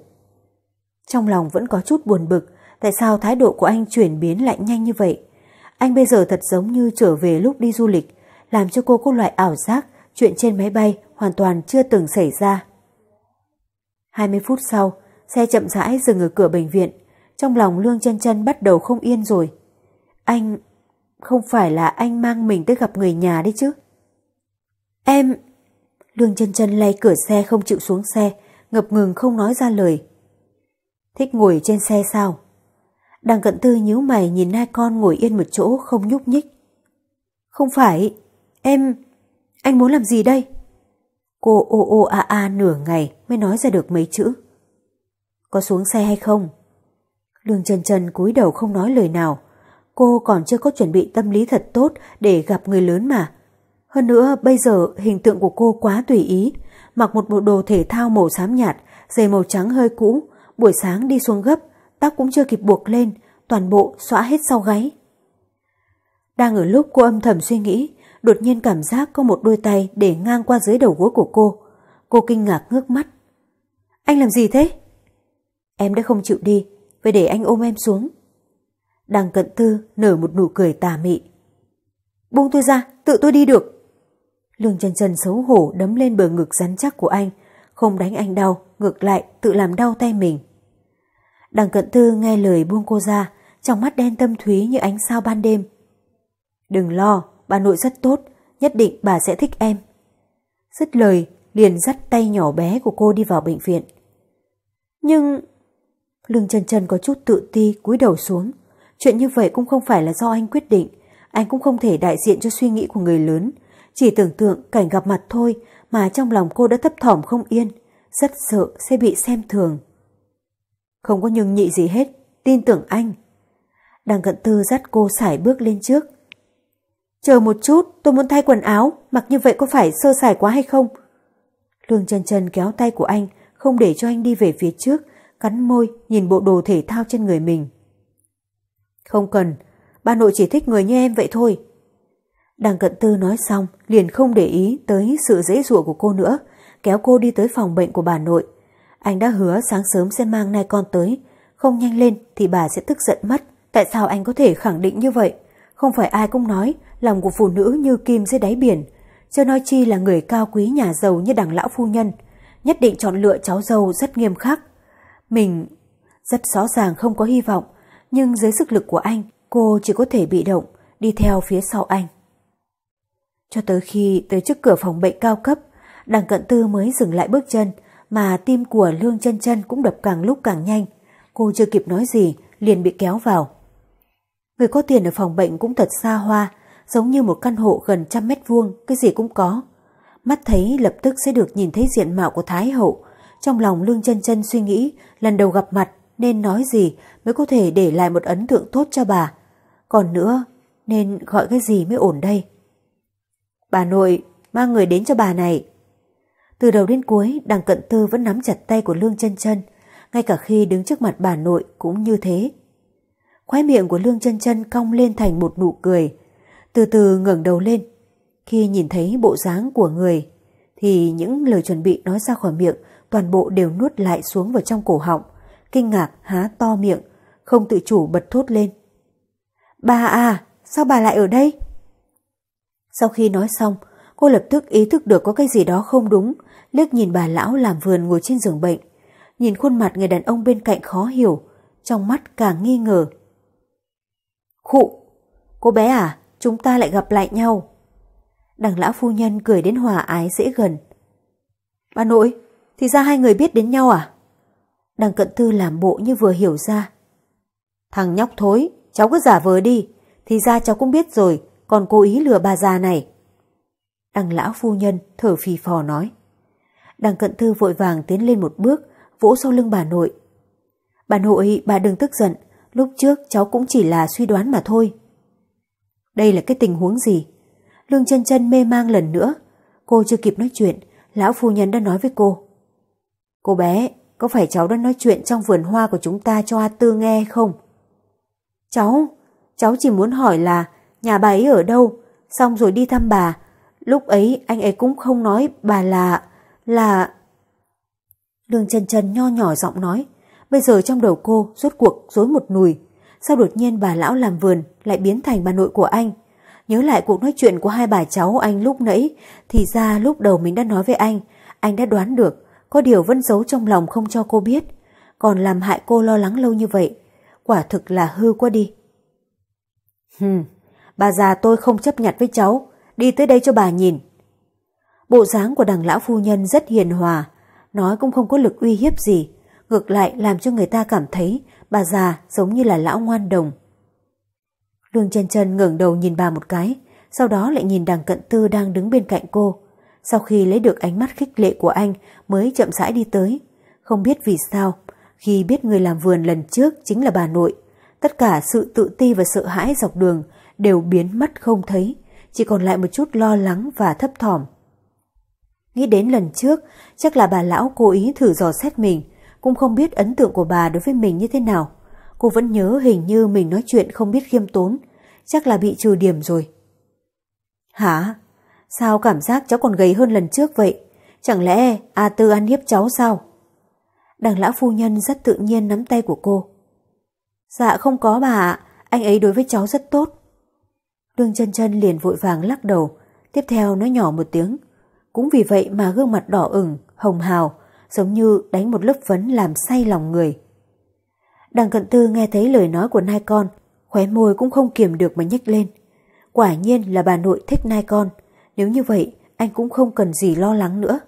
Trong lòng vẫn có chút buồn bực tại sao thái độ của anh chuyển biến lại nhanh như vậy. Anh bây giờ thật giống như trở về lúc đi du lịch làm cho cô có loại ảo giác chuyện trên máy bay hoàn toàn chưa từng xảy ra. 20 phút sau, xe chậm rãi dừng ở cửa bệnh viện, trong lòng Lương chân chân bắt đầu không yên rồi. Anh... không phải là anh mang mình tới gặp người nhà đấy chứ? Em... Lương chân chân lay cửa xe không chịu xuống xe, ngập ngừng không nói ra lời. Thích ngồi trên xe sao? Đằng cận tư nhíu mày nhìn hai con ngồi yên một chỗ không nhúc nhích. Không phải, em... anh muốn làm gì đây? Cô ô ô a a nửa ngày mới nói ra được mấy chữ. Có xuống xe hay không? Lương Trần Trần cúi đầu không nói lời nào. Cô còn chưa có chuẩn bị tâm lý thật tốt để gặp người lớn mà. Hơn nữa bây giờ hình tượng của cô quá tùy ý. Mặc một bộ đồ thể thao màu xám nhạt, giày màu trắng hơi cũ. Buổi sáng đi xuống gấp, tóc cũng chưa kịp buộc lên, toàn bộ xóa hết sau gáy. Đang ở lúc cô âm thầm suy nghĩ đột nhiên cảm giác có một đôi tay để ngang qua dưới đầu gối của cô. Cô kinh ngạc ngước mắt. Anh làm gì thế? Em đã không chịu đi, vậy để anh ôm em xuống. Đằng cận tư nở một nụ cười tà mị. Buông tôi ra, tự tôi đi được. Lương chân trần xấu hổ đấm lên bờ ngực rắn chắc của anh, không đánh anh đau, ngược lại tự làm đau tay mình. Đằng cận tư nghe lời buông cô ra, trong mắt đen tâm thúy như ánh sao ban đêm. Đừng lo, bà nội rất tốt, nhất định bà sẽ thích em. Dứt lời, liền dắt tay nhỏ bé của cô đi vào bệnh viện. Nhưng... Lương trần trần có chút tự ti cúi đầu xuống. Chuyện như vậy cũng không phải là do anh quyết định. Anh cũng không thể đại diện cho suy nghĩ của người lớn. Chỉ tưởng tượng cảnh gặp mặt thôi mà trong lòng cô đã thấp thỏm không yên. Rất sợ sẽ bị xem thường. Không có nhường nhị gì hết. Tin tưởng anh. Đằng cận tư dắt cô sải bước lên trước. Chờ một chút, tôi muốn thay quần áo, mặc như vậy có phải sơ sài quá hay không? Lương Trần Trần kéo tay của anh, không để cho anh đi về phía trước, cắn môi, nhìn bộ đồ thể thao trên người mình. Không cần, ba nội chỉ thích người như em vậy thôi. Đằng cận tư nói xong, liền không để ý tới sự dễ dụa của cô nữa, kéo cô đi tới phòng bệnh của bà nội. Anh đã hứa sáng sớm sẽ mang nai con tới, không nhanh lên thì bà sẽ tức giận mất. Tại sao anh có thể khẳng định như vậy? Không phải ai cũng nói lòng của phụ nữ như kim dưới đáy biển, chưa nói chi là người cao quý nhà giàu như đằng lão phu nhân, nhất định chọn lựa cháu dâu rất nghiêm khắc. Mình rất rõ ràng không có hy vọng, nhưng dưới sức lực của anh, cô chỉ có thể bị động, đi theo phía sau anh. Cho tới khi tới trước cửa phòng bệnh cao cấp, đằng cận tư mới dừng lại bước chân, mà tim của Lương chân chân cũng đập càng lúc càng nhanh. Cô chưa kịp nói gì, liền bị kéo vào. Người có tiền ở phòng bệnh cũng thật xa hoa, giống như một căn hộ gần trăm mét vuông, cái gì cũng có. Mắt thấy lập tức sẽ được nhìn thấy diện mạo của Thái Hậu, trong lòng Lương chân chân suy nghĩ lần đầu gặp mặt nên nói gì mới có thể để lại một ấn tượng tốt cho bà. Còn nữa, nên gọi cái gì mới ổn đây? Bà nội, mang người đến cho bà này. Từ đầu đến cuối, đằng cận tư vẫn nắm chặt tay của Lương chân chân ngay cả khi đứng trước mặt bà nội cũng như thế. khoái miệng của Lương chân chân cong lên thành một nụ cười, từ từ ngẩng đầu lên. Khi nhìn thấy bộ dáng của người, thì những lời chuẩn bị nói ra khỏi miệng toàn bộ đều nuốt lại xuống vào trong cổ họng, kinh ngạc há to miệng, không tự chủ bật thốt lên. Bà à, sao bà lại ở đây? Sau khi nói xong, cô lập tức ý thức được có cái gì đó không đúng, liếc nhìn bà lão làm vườn ngồi trên giường bệnh, nhìn khuôn mặt người đàn ông bên cạnh khó hiểu, trong mắt càng nghi ngờ. Khụ, cô bé à, chúng ta lại gặp lại nhau. Đằng lão phu nhân cười đến hòa ái dễ gần. Bà nội, thì ra hai người biết đến nhau à? Đằng cận thư làm bộ như vừa hiểu ra. Thằng nhóc thối, cháu cứ giả vờ đi, thì ra cháu cũng biết rồi, còn cố ý lừa bà già này. Đằng lão phu nhân thở phì phò nói. Đằng cận thư vội vàng tiến lên một bước, vỗ sau lưng bà nội. Bà nội, bà đừng tức giận, lúc trước cháu cũng chỉ là suy đoán mà thôi. Đây là cái tình huống gì? Lương chân chân mê mang lần nữa. Cô chưa kịp nói chuyện, lão phu nhân đã nói với cô. Cô bé, có phải cháu đã nói chuyện trong vườn hoa của chúng ta cho A Tư nghe không? Cháu, cháu chỉ muốn hỏi là nhà bà ấy ở đâu, xong rồi đi thăm bà. Lúc ấy anh ấy cũng không nói bà là... là... Lương chân chân nho nhỏ giọng nói, bây giờ trong đầu cô rốt cuộc rối một nùi, Sao đột nhiên bà lão làm vườn lại biến thành bà nội của anh? Nhớ lại cuộc nói chuyện của hai bà cháu anh lúc nãy, thì ra lúc đầu mình đã nói với anh, anh đã đoán được, có điều vẫn giấu trong lòng không cho cô biết, còn làm hại cô lo lắng lâu như vậy. Quả thực là hư quá đi. Hừm, bà già tôi không chấp nhận với cháu, đi tới đây cho bà nhìn. Bộ dáng của đằng lão phu nhân rất hiền hòa, nói cũng không có lực uy hiếp gì, ngược lại làm cho người ta cảm thấy bà già giống như là lão ngoan đồng. Lương chân chân ngẩng đầu nhìn bà một cái, sau đó lại nhìn đằng cận tư đang đứng bên cạnh cô. Sau khi lấy được ánh mắt khích lệ của anh mới chậm rãi đi tới. Không biết vì sao, khi biết người làm vườn lần trước chính là bà nội, tất cả sự tự ti và sợ hãi dọc đường đều biến mất không thấy, chỉ còn lại một chút lo lắng và thấp thỏm. Nghĩ đến lần trước, chắc là bà lão cố ý thử dò xét mình, cũng không biết ấn tượng của bà đối với mình như thế nào. Cô vẫn nhớ hình như mình nói chuyện không biết khiêm tốn, chắc là bị trừ điểm rồi. Hả? Sao cảm giác cháu còn gầy hơn lần trước vậy? Chẳng lẽ A à Tư ăn hiếp cháu sao? Đằng lão phu nhân rất tự nhiên nắm tay của cô. Dạ không có bà ạ, anh ấy đối với cháu rất tốt. đương chân chân liền vội vàng lắc đầu, tiếp theo nói nhỏ một tiếng. Cũng vì vậy mà gương mặt đỏ ửng, hồng hào, giống như đánh một lớp phấn làm say lòng người. Đằng cận tư nghe thấy lời nói của nai con, khóe môi cũng không kiềm được mà nhếch lên. Quả nhiên là bà nội thích nai con, nếu như vậy anh cũng không cần gì lo lắng nữa.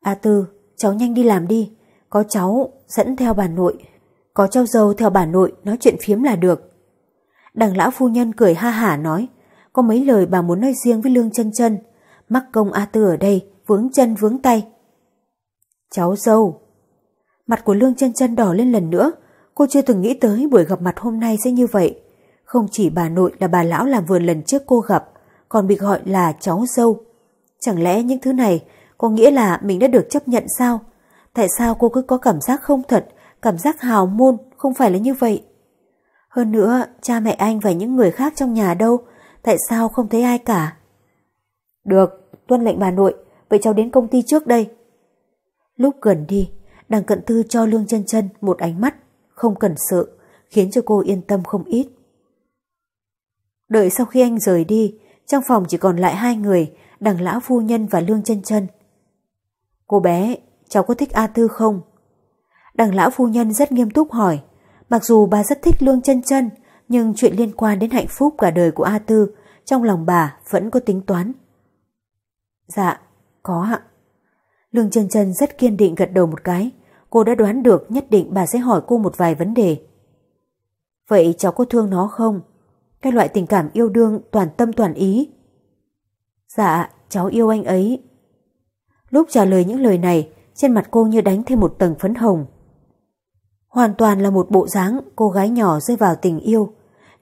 A Tư, cháu nhanh đi làm đi, có cháu dẫn theo bà nội, có cháu dâu theo bà nội nói chuyện phiếm là được. Đằng lão phu nhân cười ha hả nói, có mấy lời bà muốn nói riêng với Lương chân chân mắc công A Tư ở đây vướng chân vướng tay, Cháu dâu. Mặt của Lương chân chân đỏ lên lần nữa, cô chưa từng nghĩ tới buổi gặp mặt hôm nay sẽ như vậy. Không chỉ bà nội là bà lão làm vườn lần trước cô gặp, còn bị gọi là cháu dâu. Chẳng lẽ những thứ này có nghĩa là mình đã được chấp nhận sao? Tại sao cô cứ có cảm giác không thật, cảm giác hào môn không phải là như vậy? Hơn nữa, cha mẹ anh và những người khác trong nhà đâu, tại sao không thấy ai cả? Được, tuân lệnh bà nội, vậy cháu đến công ty trước đây, Lúc gần đi, đằng cận tư cho Lương chân chân một ánh mắt, không cần sợ, khiến cho cô yên tâm không ít. Đợi sau khi anh rời đi, trong phòng chỉ còn lại hai người, đằng lão phu nhân và Lương chân chân. Cô bé, cháu có thích A Tư không? Đằng lão phu nhân rất nghiêm túc hỏi, mặc dù bà rất thích Lương chân chân, nhưng chuyện liên quan đến hạnh phúc cả đời của A Tư trong lòng bà vẫn có tính toán. Dạ, có ạ. Lương chân chân rất kiên định gật đầu một cái. Cô đã đoán được nhất định bà sẽ hỏi cô một vài vấn đề. Vậy cháu có thương nó không? Cái loại tình cảm yêu đương toàn tâm toàn ý. Dạ, cháu yêu anh ấy. Lúc trả lời những lời này, trên mặt cô như đánh thêm một tầng phấn hồng. Hoàn toàn là một bộ dáng cô gái nhỏ rơi vào tình yêu.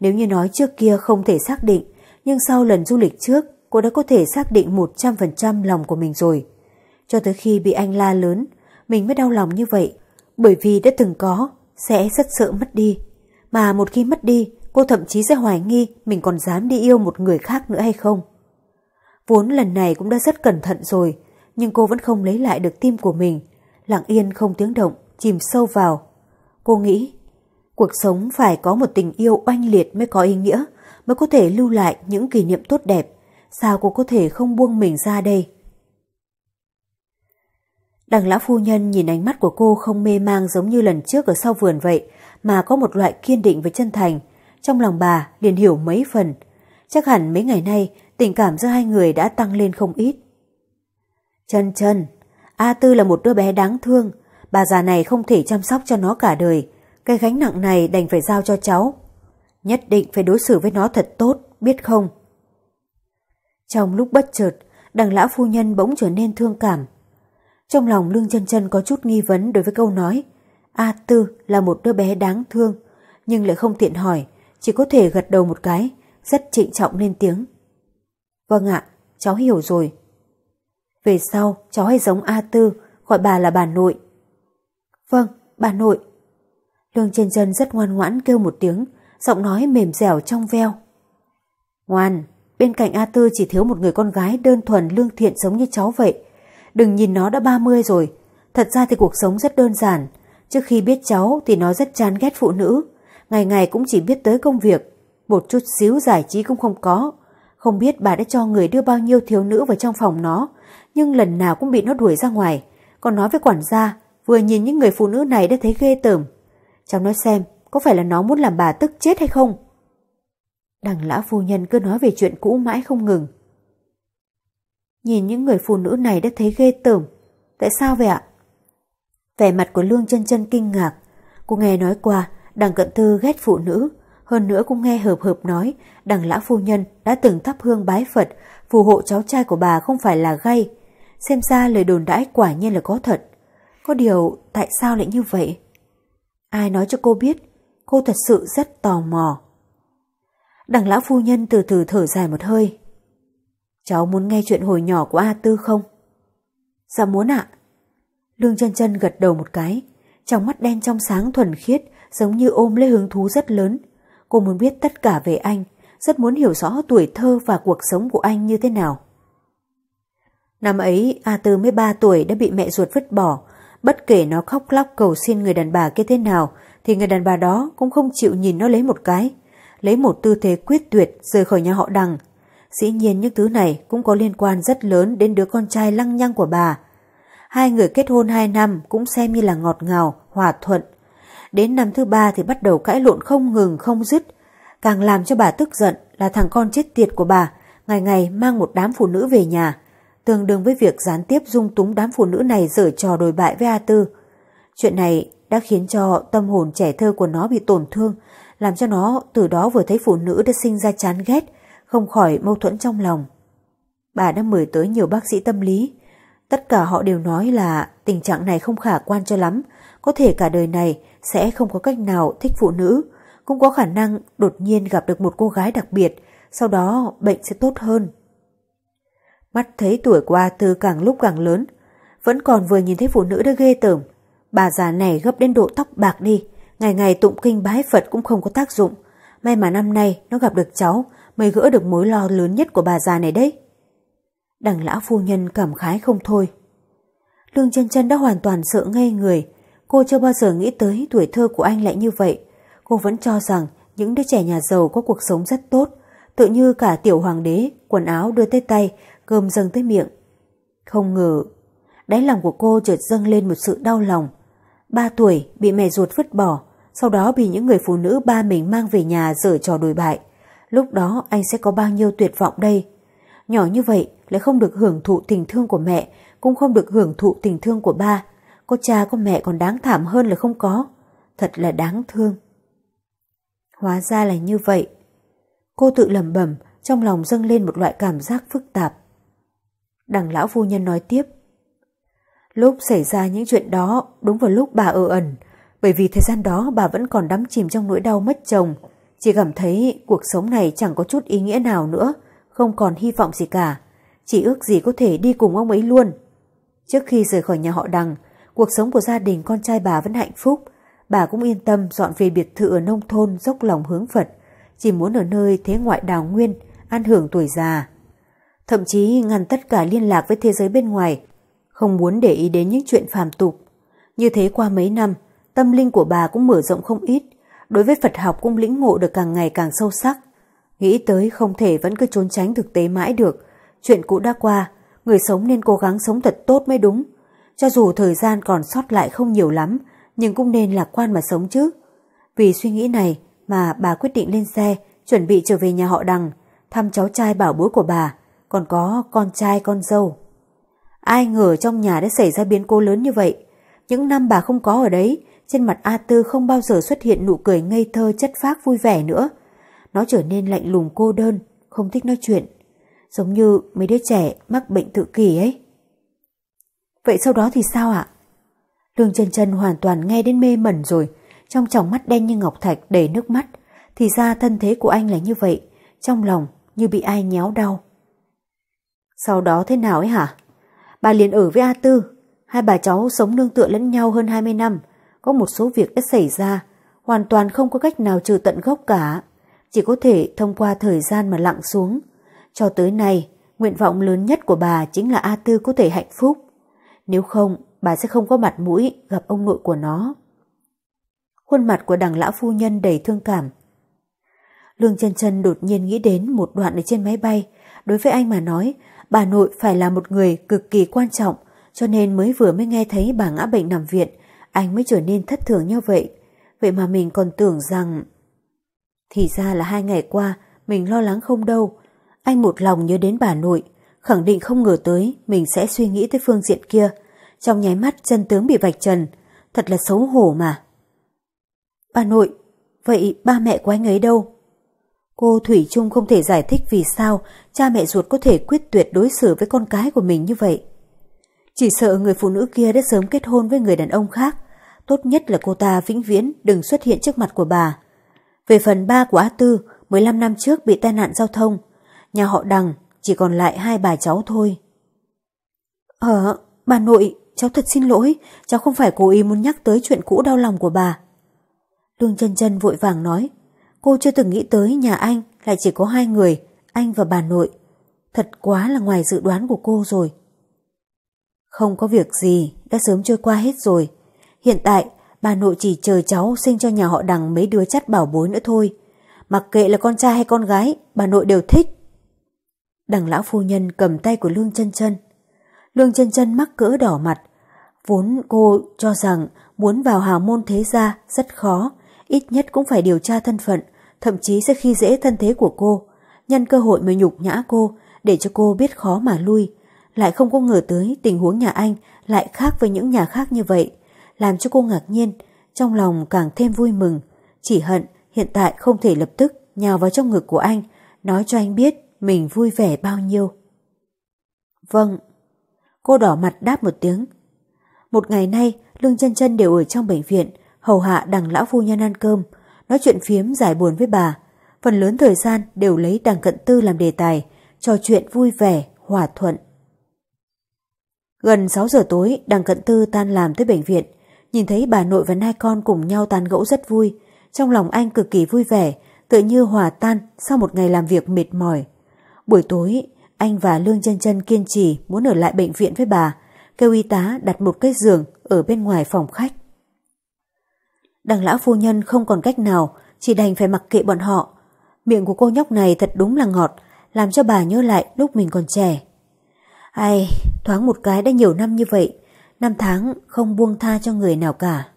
Nếu như nói trước kia không thể xác định, nhưng sau lần du lịch trước, cô đã có thể xác định 100% lòng của mình rồi cho tới khi bị anh la lớn, mình mới đau lòng như vậy, bởi vì đã từng có, sẽ rất sợ mất đi. Mà một khi mất đi, cô thậm chí sẽ hoài nghi mình còn dám đi yêu một người khác nữa hay không. Vốn lần này cũng đã rất cẩn thận rồi, nhưng cô vẫn không lấy lại được tim của mình, lặng yên không tiếng động, chìm sâu vào. Cô nghĩ, cuộc sống phải có một tình yêu oanh liệt mới có ý nghĩa, mới có thể lưu lại những kỷ niệm tốt đẹp. Sao cô có thể không buông mình ra đây? Đằng lão phu nhân nhìn ánh mắt của cô không mê mang giống như lần trước ở sau vườn vậy, mà có một loại kiên định với chân thành. Trong lòng bà liền hiểu mấy phần. Chắc hẳn mấy ngày nay tình cảm giữa hai người đã tăng lên không ít. Chân chân, A Tư là một đứa bé đáng thương. Bà già này không thể chăm sóc cho nó cả đời. Cái gánh nặng này đành phải giao cho cháu. Nhất định phải đối xử với nó thật tốt, biết không? Trong lúc bất chợt, đằng lão phu nhân bỗng trở nên thương cảm trong lòng Lương chân chân có chút nghi vấn đối với câu nói A Tư là một đứa bé đáng thương, nhưng lại không tiện hỏi, chỉ có thể gật đầu một cái, rất trịnh trọng lên tiếng. Vâng ạ, cháu hiểu rồi. Về sau, cháu hay giống A Tư, gọi bà là bà nội. Vâng, bà nội. Lương chân chân rất ngoan ngoãn kêu một tiếng, giọng nói mềm dẻo trong veo. Ngoan, bên cạnh A Tư chỉ thiếu một người con gái đơn thuần lương thiện giống như cháu vậy, đừng nhìn nó đã 30 rồi. Thật ra thì cuộc sống rất đơn giản. Trước khi biết cháu thì nó rất chán ghét phụ nữ. Ngày ngày cũng chỉ biết tới công việc. Một chút xíu giải trí cũng không có. Không biết bà đã cho người đưa bao nhiêu thiếu nữ vào trong phòng nó, nhưng lần nào cũng bị nó đuổi ra ngoài. Còn nói với quản gia, vừa nhìn những người phụ nữ này đã thấy ghê tởm. Cháu nói xem, có phải là nó muốn làm bà tức chết hay không? Đằng lão phu nhân cứ nói về chuyện cũ mãi không ngừng. Nhìn những người phụ nữ này đã thấy ghê tởm. Tại sao vậy ạ? Vẻ mặt của Lương chân chân kinh ngạc. Cô nghe nói qua, đằng cận thư ghét phụ nữ. Hơn nữa cũng nghe hợp hợp nói, đằng lão phu nhân đã từng thắp hương bái Phật, phù hộ cháu trai của bà không phải là gay. Xem ra lời đồn đãi quả nhiên là có thật. Có điều tại sao lại như vậy? Ai nói cho cô biết? Cô thật sự rất tò mò. Đằng lão phu nhân từ từ thở dài một hơi. Cháu muốn nghe chuyện hồi nhỏ của A Tư không? Dạ muốn ạ. Lương chân chân gật đầu một cái, trong mắt đen trong sáng thuần khiết giống như ôm lấy hứng thú rất lớn. Cô muốn biết tất cả về anh, rất muốn hiểu rõ tuổi thơ và cuộc sống của anh như thế nào. Năm ấy, A Tư mới ba tuổi đã bị mẹ ruột vứt bỏ. Bất kể nó khóc lóc cầu xin người đàn bà kia thế nào, thì người đàn bà đó cũng không chịu nhìn nó lấy một cái. Lấy một tư thế quyết tuyệt rời khỏi nhà họ đằng, Dĩ nhiên những thứ này cũng có liên quan rất lớn đến đứa con trai lăng nhăng của bà. Hai người kết hôn hai năm cũng xem như là ngọt ngào, hòa thuận. Đến năm thứ ba thì bắt đầu cãi lộn không ngừng, không dứt. Càng làm cho bà tức giận là thằng con chết tiệt của bà, ngày ngày mang một đám phụ nữ về nhà. Tương đương với việc gián tiếp dung túng đám phụ nữ này dở trò đồi bại với A Tư. Chuyện này đã khiến cho tâm hồn trẻ thơ của nó bị tổn thương, làm cho nó từ đó vừa thấy phụ nữ đã sinh ra chán ghét, không khỏi mâu thuẫn trong lòng. Bà đã mời tới nhiều bác sĩ tâm lý, tất cả họ đều nói là tình trạng này không khả quan cho lắm, có thể cả đời này sẽ không có cách nào thích phụ nữ, cũng có khả năng đột nhiên gặp được một cô gái đặc biệt, sau đó bệnh sẽ tốt hơn. Mắt thấy tuổi qua từ càng lúc càng lớn, vẫn còn vừa nhìn thấy phụ nữ đã ghê tởm. Bà già này gấp đến độ tóc bạc đi, ngày ngày tụng kinh bái Phật cũng không có tác dụng. May mà năm nay nó gặp được cháu, mới gỡ được mối lo lớn nhất của bà già này đấy. Đằng lão phu nhân cảm khái không thôi. Lương chân chân đã hoàn toàn sợ ngây người, cô chưa bao giờ nghĩ tới tuổi thơ của anh lại như vậy. Cô vẫn cho rằng những đứa trẻ nhà giàu có cuộc sống rất tốt, tự như cả tiểu hoàng đế, quần áo đưa tới tay, cơm dâng tới miệng. Không ngờ, đáy lòng của cô chợt dâng lên một sự đau lòng. Ba tuổi bị mẹ ruột vứt bỏ, sau đó bị những người phụ nữ ba mình mang về nhà dở trò đồi bại lúc đó anh sẽ có bao nhiêu tuyệt vọng đây. Nhỏ như vậy lại không được hưởng thụ tình thương của mẹ, cũng không được hưởng thụ tình thương của ba. Có cha có mẹ còn đáng thảm hơn là không có. Thật là đáng thương. Hóa ra là như vậy. Cô tự lẩm bẩm, trong lòng dâng lên một loại cảm giác phức tạp. Đằng lão phu nhân nói tiếp. Lúc xảy ra những chuyện đó đúng vào lúc bà ở ẩn, bởi vì thời gian đó bà vẫn còn đắm chìm trong nỗi đau mất chồng, Chị cảm thấy cuộc sống này chẳng có chút ý nghĩa nào nữa, không còn hy vọng gì cả. Chị ước gì có thể đi cùng ông ấy luôn. Trước khi rời khỏi nhà họ đằng, cuộc sống của gia đình con trai bà vẫn hạnh phúc. Bà cũng yên tâm dọn về biệt thự ở nông thôn dốc lòng hướng Phật, chỉ muốn ở nơi thế ngoại đào nguyên, an hưởng tuổi già. Thậm chí ngăn tất cả liên lạc với thế giới bên ngoài, không muốn để ý đến những chuyện phàm tục. Như thế qua mấy năm, tâm linh của bà cũng mở rộng không ít, đối với Phật học cũng lĩnh ngộ được càng ngày càng sâu sắc. Nghĩ tới không thể vẫn cứ trốn tránh thực tế mãi được. Chuyện cũ đã qua, người sống nên cố gắng sống thật tốt mới đúng. Cho dù thời gian còn sót lại không nhiều lắm, nhưng cũng nên lạc quan mà sống chứ. Vì suy nghĩ này mà bà quyết định lên xe, chuẩn bị trở về nhà họ đằng, thăm cháu trai bảo bối của bà, còn có con trai con dâu. Ai ngờ trong nhà đã xảy ra biến cố lớn như vậy. Những năm bà không có ở đấy, trên mặt A Tư không bao giờ xuất hiện nụ cười ngây thơ chất phác vui vẻ nữa. Nó trở nên lạnh lùng cô đơn, không thích nói chuyện. Giống như mấy đứa trẻ mắc bệnh tự kỷ ấy. Vậy sau đó thì sao ạ? Lương trần trần hoàn toàn nghe đến mê mẩn rồi, trong tròng mắt đen như ngọc thạch đầy nước mắt. Thì ra thân thế của anh là như vậy, trong lòng như bị ai nhéo đau. Sau đó thế nào ấy hả? Bà liền ở với A Tư, hai bà cháu sống nương tựa lẫn nhau hơn 20 năm, có một số việc đã xảy ra, hoàn toàn không có cách nào trừ tận gốc cả, chỉ có thể thông qua thời gian mà lặng xuống. Cho tới nay, nguyện vọng lớn nhất của bà chính là A Tư có thể hạnh phúc. Nếu không, bà sẽ không có mặt mũi gặp ông nội của nó. Khuôn mặt của đằng lão phu nhân đầy thương cảm. Lương chân chân đột nhiên nghĩ đến một đoạn ở trên máy bay. Đối với anh mà nói, bà nội phải là một người cực kỳ quan trọng, cho nên mới vừa mới nghe thấy bà ngã bệnh nằm viện, anh mới trở nên thất thường như vậy. Vậy mà mình còn tưởng rằng... Thì ra là hai ngày qua, mình lo lắng không đâu. Anh một lòng nhớ đến bà nội, khẳng định không ngờ tới mình sẽ suy nghĩ tới phương diện kia. Trong nháy mắt chân tướng bị vạch trần, thật là xấu hổ mà. Bà nội, vậy ba mẹ của anh ấy đâu? Cô Thủy Trung không thể giải thích vì sao cha mẹ ruột có thể quyết tuyệt đối xử với con cái của mình như vậy. Chỉ sợ người phụ nữ kia đã sớm kết hôn với người đàn ông khác, tốt nhất là cô ta vĩnh viễn đừng xuất hiện trước mặt của bà. Về phần ba của A Tư, 15 năm trước bị tai nạn giao thông, nhà họ đằng chỉ còn lại hai bà cháu thôi. Ờ, bà nội, cháu thật xin lỗi, cháu không phải cố ý muốn nhắc tới chuyện cũ đau lòng của bà. Lương chân chân vội vàng nói, cô chưa từng nghĩ tới nhà anh lại chỉ có hai người, anh và bà nội. Thật quá là ngoài dự đoán của cô rồi. Không có việc gì, đã sớm trôi qua hết rồi. Hiện tại, bà nội chỉ chờ cháu sinh cho nhà họ đằng mấy đứa chắt bảo bối nữa thôi. Mặc kệ là con trai hay con gái, bà nội đều thích. Đằng lão phu nhân cầm tay của Lương chân chân Lương chân chân mắc cỡ đỏ mặt. Vốn cô cho rằng muốn vào hào môn thế gia rất khó, ít nhất cũng phải điều tra thân phận, thậm chí sẽ khi dễ thân thế của cô. Nhân cơ hội mới nhục nhã cô, để cho cô biết khó mà lui, lại không có ngờ tới tình huống nhà anh lại khác với những nhà khác như vậy, làm cho cô ngạc nhiên, trong lòng càng thêm vui mừng, chỉ hận hiện tại không thể lập tức nhào vào trong ngực của anh, nói cho anh biết mình vui vẻ bao nhiêu. Vâng. Cô đỏ mặt đáp một tiếng. Một ngày nay, Lương chân chân đều ở trong bệnh viện, hầu hạ đằng lão phu nhân ăn cơm, nói chuyện phiếm giải buồn với bà. Phần lớn thời gian đều lấy đằng cận tư làm đề tài, trò chuyện vui vẻ, hòa thuận. Gần 6 giờ tối, đằng cận tư tan làm tới bệnh viện. Nhìn thấy bà nội và hai con cùng nhau tán gẫu rất vui. Trong lòng anh cực kỳ vui vẻ, tự như hòa tan sau một ngày làm việc mệt mỏi. Buổi tối, anh và Lương chân chân kiên trì muốn ở lại bệnh viện với bà, kêu y tá đặt một cái giường ở bên ngoài phòng khách. Đằng lão phu nhân không còn cách nào, chỉ đành phải mặc kệ bọn họ. Miệng của cô nhóc này thật đúng là ngọt, làm cho bà nhớ lại lúc mình còn trẻ. Ai, thoáng một cái đã nhiều năm như vậy, năm tháng không buông tha cho người nào cả.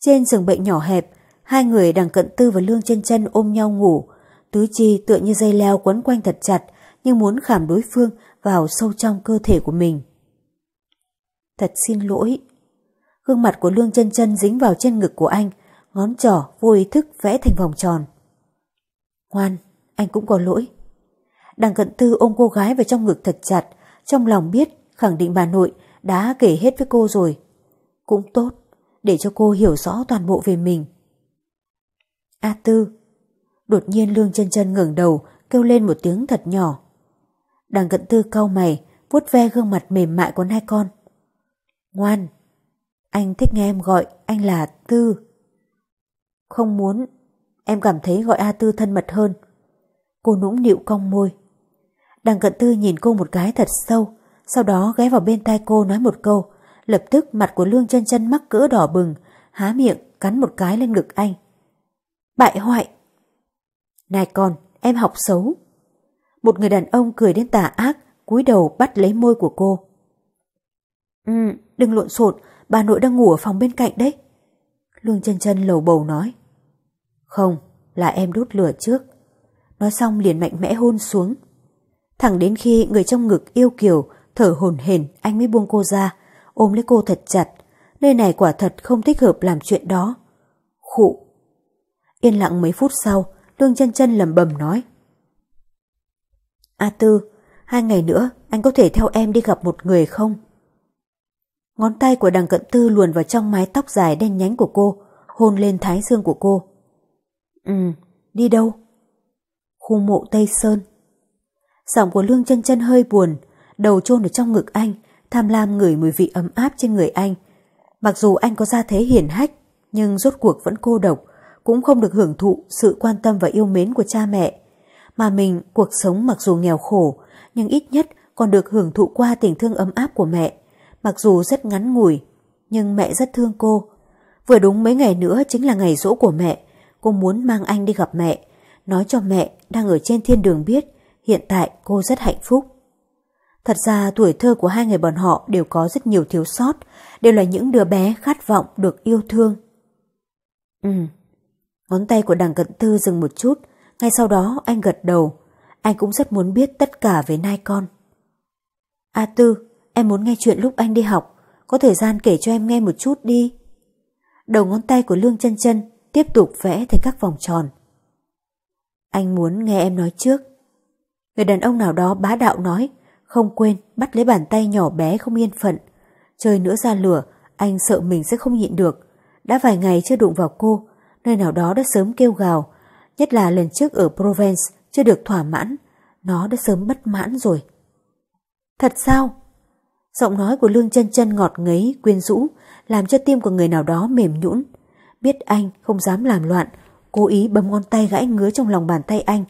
Trên giường bệnh nhỏ hẹp, hai người đằng cận tư và lương chân chân ôm nhau ngủ, tứ chi tựa như dây leo quấn quanh thật chặt nhưng muốn khảm đối phương vào sâu trong cơ thể của mình. Thật xin lỗi. Gương mặt của lương chân chân dính vào trên ngực của anh, ngón trỏ vô ý thức vẽ thành vòng tròn. Ngoan, anh cũng có lỗi. Đằng cận tư ôm cô gái vào trong ngực thật chặt, trong lòng biết khẳng định bà nội đã kể hết với cô rồi. Cũng tốt, để cho cô hiểu rõ toàn bộ về mình. A Tư Đột nhiên Lương chân chân ngẩng đầu kêu lên một tiếng thật nhỏ. Đằng cận tư cau mày, vuốt ve gương mặt mềm mại của hai con. Ngoan, anh thích nghe em gọi anh là Tư. Không muốn, em cảm thấy gọi A Tư thân mật hơn. Cô nũng nịu cong môi, Đằng cận tư nhìn cô một cái thật sâu, sau đó ghé vào bên tai cô nói một câu, lập tức mặt của Lương chân chân mắc cỡ đỏ bừng, há miệng cắn một cái lên ngực anh. Bại hoại! Này con, em học xấu. Một người đàn ông cười đến tà ác, cúi đầu bắt lấy môi của cô. Ừ, đừng lộn xộn, bà nội đang ngủ ở phòng bên cạnh đấy. Lương chân chân lầu bầu nói. Không, là em đốt lửa trước. Nói xong liền mạnh mẽ hôn xuống Thẳng đến khi người trong ngực yêu kiều, thở hồn hển anh mới buông cô ra, ôm lấy cô thật chặt. Nơi này quả thật không thích hợp làm chuyện đó. Khụ. Yên lặng mấy phút sau, Lương chân chân lầm bầm nói. A Tư, hai ngày nữa anh có thể theo em đi gặp một người không? Ngón tay của đằng cận tư luồn vào trong mái tóc dài đen nhánh của cô, hôn lên thái dương của cô. Ừ, đi đâu? Khu mộ Tây Sơn. Giọng của Lương chân chân hơi buồn, đầu chôn ở trong ngực anh, tham lam ngửi mùi vị ấm áp trên người anh. Mặc dù anh có gia thế hiển hách, nhưng rốt cuộc vẫn cô độc, cũng không được hưởng thụ sự quan tâm và yêu mến của cha mẹ. Mà mình, cuộc sống mặc dù nghèo khổ, nhưng ít nhất còn được hưởng thụ qua tình thương ấm áp của mẹ. Mặc dù rất ngắn ngủi, nhưng mẹ rất thương cô. Vừa đúng mấy ngày nữa chính là ngày rỗ của mẹ, cô muốn mang anh đi gặp mẹ, nói cho mẹ đang ở trên thiên đường biết hiện tại cô rất hạnh phúc. Thật ra tuổi thơ của hai người bọn họ đều có rất nhiều thiếu sót, đều là những đứa bé khát vọng được yêu thương. Ừ, ngón tay của đằng cận tư dừng một chút, ngay sau đó anh gật đầu, anh cũng rất muốn biết tất cả về nai con. A Tư, em muốn nghe chuyện lúc anh đi học, có thời gian kể cho em nghe một chút đi. Đầu ngón tay của Lương chân chân tiếp tục vẽ thành các vòng tròn. Anh muốn nghe em nói trước. Người đàn ông nào đó bá đạo nói, không quên bắt lấy bàn tay nhỏ bé không yên phận. Chơi nữa ra lửa, anh sợ mình sẽ không nhịn được. Đã vài ngày chưa đụng vào cô, nơi nào đó đã sớm kêu gào, nhất là lần trước ở Provence chưa được thỏa mãn, nó đã sớm bất mãn rồi. Thật sao? Giọng nói của Lương chân chân ngọt ngấy, quyến rũ, làm cho tim của người nào đó mềm nhũn. Biết anh không dám làm loạn, cố ý bấm ngón tay gãi ngứa trong lòng bàn tay anh,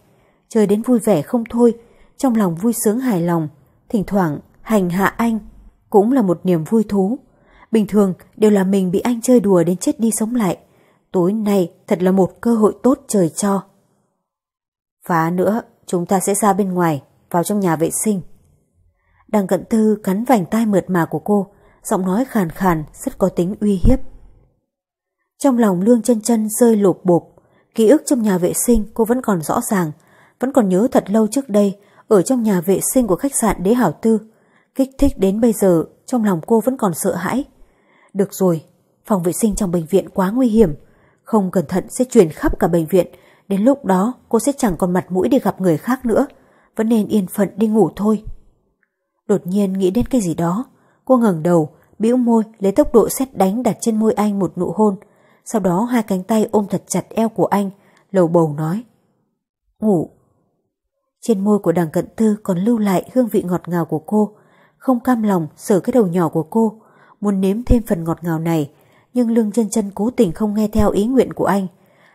chơi đến vui vẻ không thôi, trong lòng vui sướng hài lòng, thỉnh thoảng hành hạ anh, cũng là một niềm vui thú. Bình thường đều là mình bị anh chơi đùa đến chết đi sống lại, tối nay thật là một cơ hội tốt trời cho. và nữa, chúng ta sẽ ra bên ngoài, vào trong nhà vệ sinh. Đằng cận tư cắn vành tai mượt mà của cô, giọng nói khàn khàn, rất có tính uy hiếp. Trong lòng lương chân chân rơi lột bộp, ký ức trong nhà vệ sinh cô vẫn còn rõ ràng, vẫn còn nhớ thật lâu trước đây, ở trong nhà vệ sinh của khách sạn Đế Hảo Tư. Kích thích đến bây giờ, trong lòng cô vẫn còn sợ hãi. Được rồi, phòng vệ sinh trong bệnh viện quá nguy hiểm. Không cẩn thận sẽ truyền khắp cả bệnh viện. Đến lúc đó cô sẽ chẳng còn mặt mũi để gặp người khác nữa. Vẫn nên yên phận đi ngủ thôi. Đột nhiên nghĩ đến cái gì đó. Cô ngẩng đầu, bĩu môi lấy tốc độ xét đánh đặt trên môi anh một nụ hôn. Sau đó hai cánh tay ôm thật chặt eo của anh, lầu bầu nói. Ngủ trên môi của đằng cận thư còn lưu lại hương vị ngọt ngào của cô, không cam lòng sở cái đầu nhỏ của cô, muốn nếm thêm phần ngọt ngào này, nhưng lương chân chân cố tình không nghe theo ý nguyện của anh.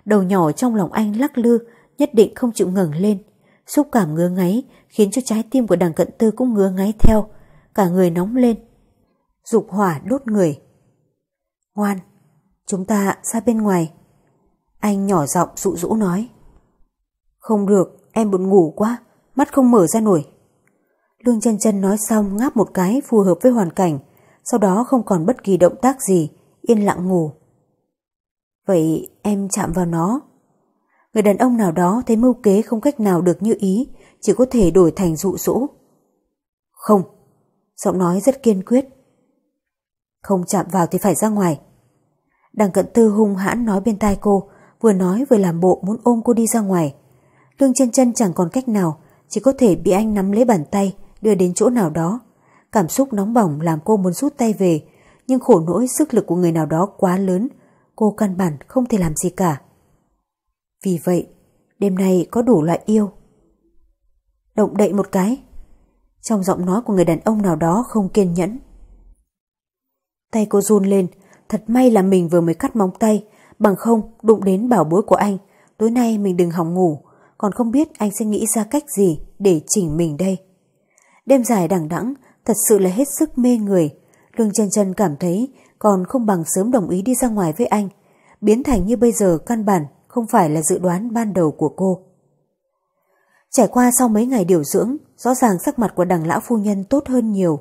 Đầu nhỏ trong lòng anh lắc lư, nhất định không chịu ngẩng lên. Xúc cảm ngứa ngáy khiến cho trái tim của đằng cận tư cũng ngứa ngáy theo, cả người nóng lên. Dục hỏa đốt người. Ngoan, chúng ta ra bên ngoài. Anh nhỏ giọng dụ dỗ nói. Không được, em buồn ngủ quá, mắt không mở ra nổi. Lương chân chân nói xong ngáp một cái phù hợp với hoàn cảnh, sau đó không còn bất kỳ động tác gì, yên lặng ngủ. Vậy em chạm vào nó. Người đàn ông nào đó thấy mưu kế không cách nào được như ý, chỉ có thể đổi thành dụ dỗ. Không, giọng nói rất kiên quyết. Không chạm vào thì phải ra ngoài. Đằng cận tư hung hãn nói bên tai cô, vừa nói vừa làm bộ muốn ôm cô đi ra ngoài. Lương chân chân chẳng còn cách nào, chỉ có thể bị anh nắm lấy bàn tay, đưa đến chỗ nào đó. Cảm xúc nóng bỏng làm cô muốn rút tay về, nhưng khổ nỗi sức lực của người nào đó quá lớn, cô căn bản không thể làm gì cả. Vì vậy, đêm nay có đủ loại yêu. Động đậy một cái. Trong giọng nói của người đàn ông nào đó không kiên nhẫn. Tay cô run lên, thật may là mình vừa mới cắt móng tay, bằng không đụng đến bảo bối của anh, tối nay mình đừng hỏng ngủ, còn không biết anh sẽ nghĩ ra cách gì để chỉnh mình đây. Đêm dài đằng đẵng thật sự là hết sức mê người. Lương chân chân cảm thấy còn không bằng sớm đồng ý đi ra ngoài với anh. Biến thành như bây giờ căn bản không phải là dự đoán ban đầu của cô. Trải qua sau mấy ngày điều dưỡng, rõ ràng sắc mặt của đằng lão phu nhân tốt hơn nhiều.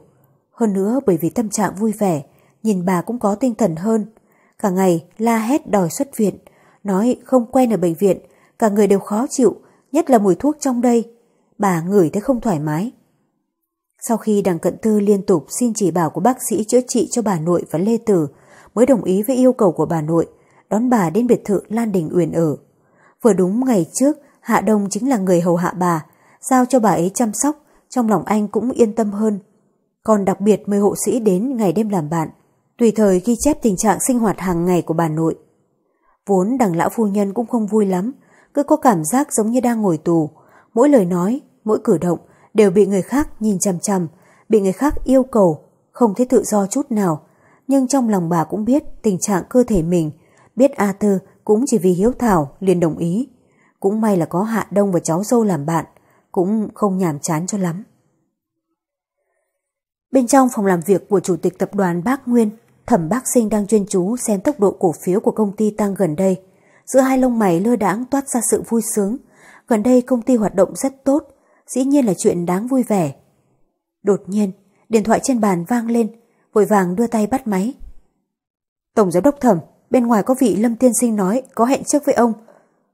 Hơn nữa bởi vì tâm trạng vui vẻ, nhìn bà cũng có tinh thần hơn. Cả ngày la hét đòi xuất viện, nói không quen ở bệnh viện, cả người đều khó chịu, nhất là mùi thuốc trong đây. Bà ngửi thấy không thoải mái. Sau khi đằng cận tư liên tục xin chỉ bảo của bác sĩ chữa trị cho bà nội và Lê Tử, mới đồng ý với yêu cầu của bà nội, đón bà đến biệt thự Lan Đình Uyển ở. Vừa đúng ngày trước, Hạ Đông chính là người hầu hạ bà, giao cho bà ấy chăm sóc, trong lòng anh cũng yên tâm hơn. Còn đặc biệt mời hộ sĩ đến ngày đêm làm bạn, tùy thời ghi chép tình trạng sinh hoạt hàng ngày của bà nội. Vốn đằng lão phu nhân cũng không vui lắm, cứ có cảm giác giống như đang ngồi tù. Mỗi lời nói, mỗi cử động đều bị người khác nhìn chằm chằm, bị người khác yêu cầu, không thấy tự do chút nào. Nhưng trong lòng bà cũng biết tình trạng cơ thể mình, biết A Tư cũng chỉ vì hiếu thảo liền đồng ý. Cũng may là có Hạ Đông và cháu dâu làm bạn, cũng không nhàm chán cho lắm. Bên trong phòng làm việc của Chủ tịch Tập đoàn Bác Nguyên, Thẩm Bác Sinh đang chuyên chú xem tốc độ cổ phiếu của công ty tăng gần đây giữa hai lông mày lơ đãng toát ra sự vui sướng. Gần đây công ty hoạt động rất tốt, dĩ nhiên là chuyện đáng vui vẻ. Đột nhiên, điện thoại trên bàn vang lên, vội vàng đưa tay bắt máy. Tổng giám đốc thẩm, bên ngoài có vị Lâm Tiên Sinh nói có hẹn trước với ông,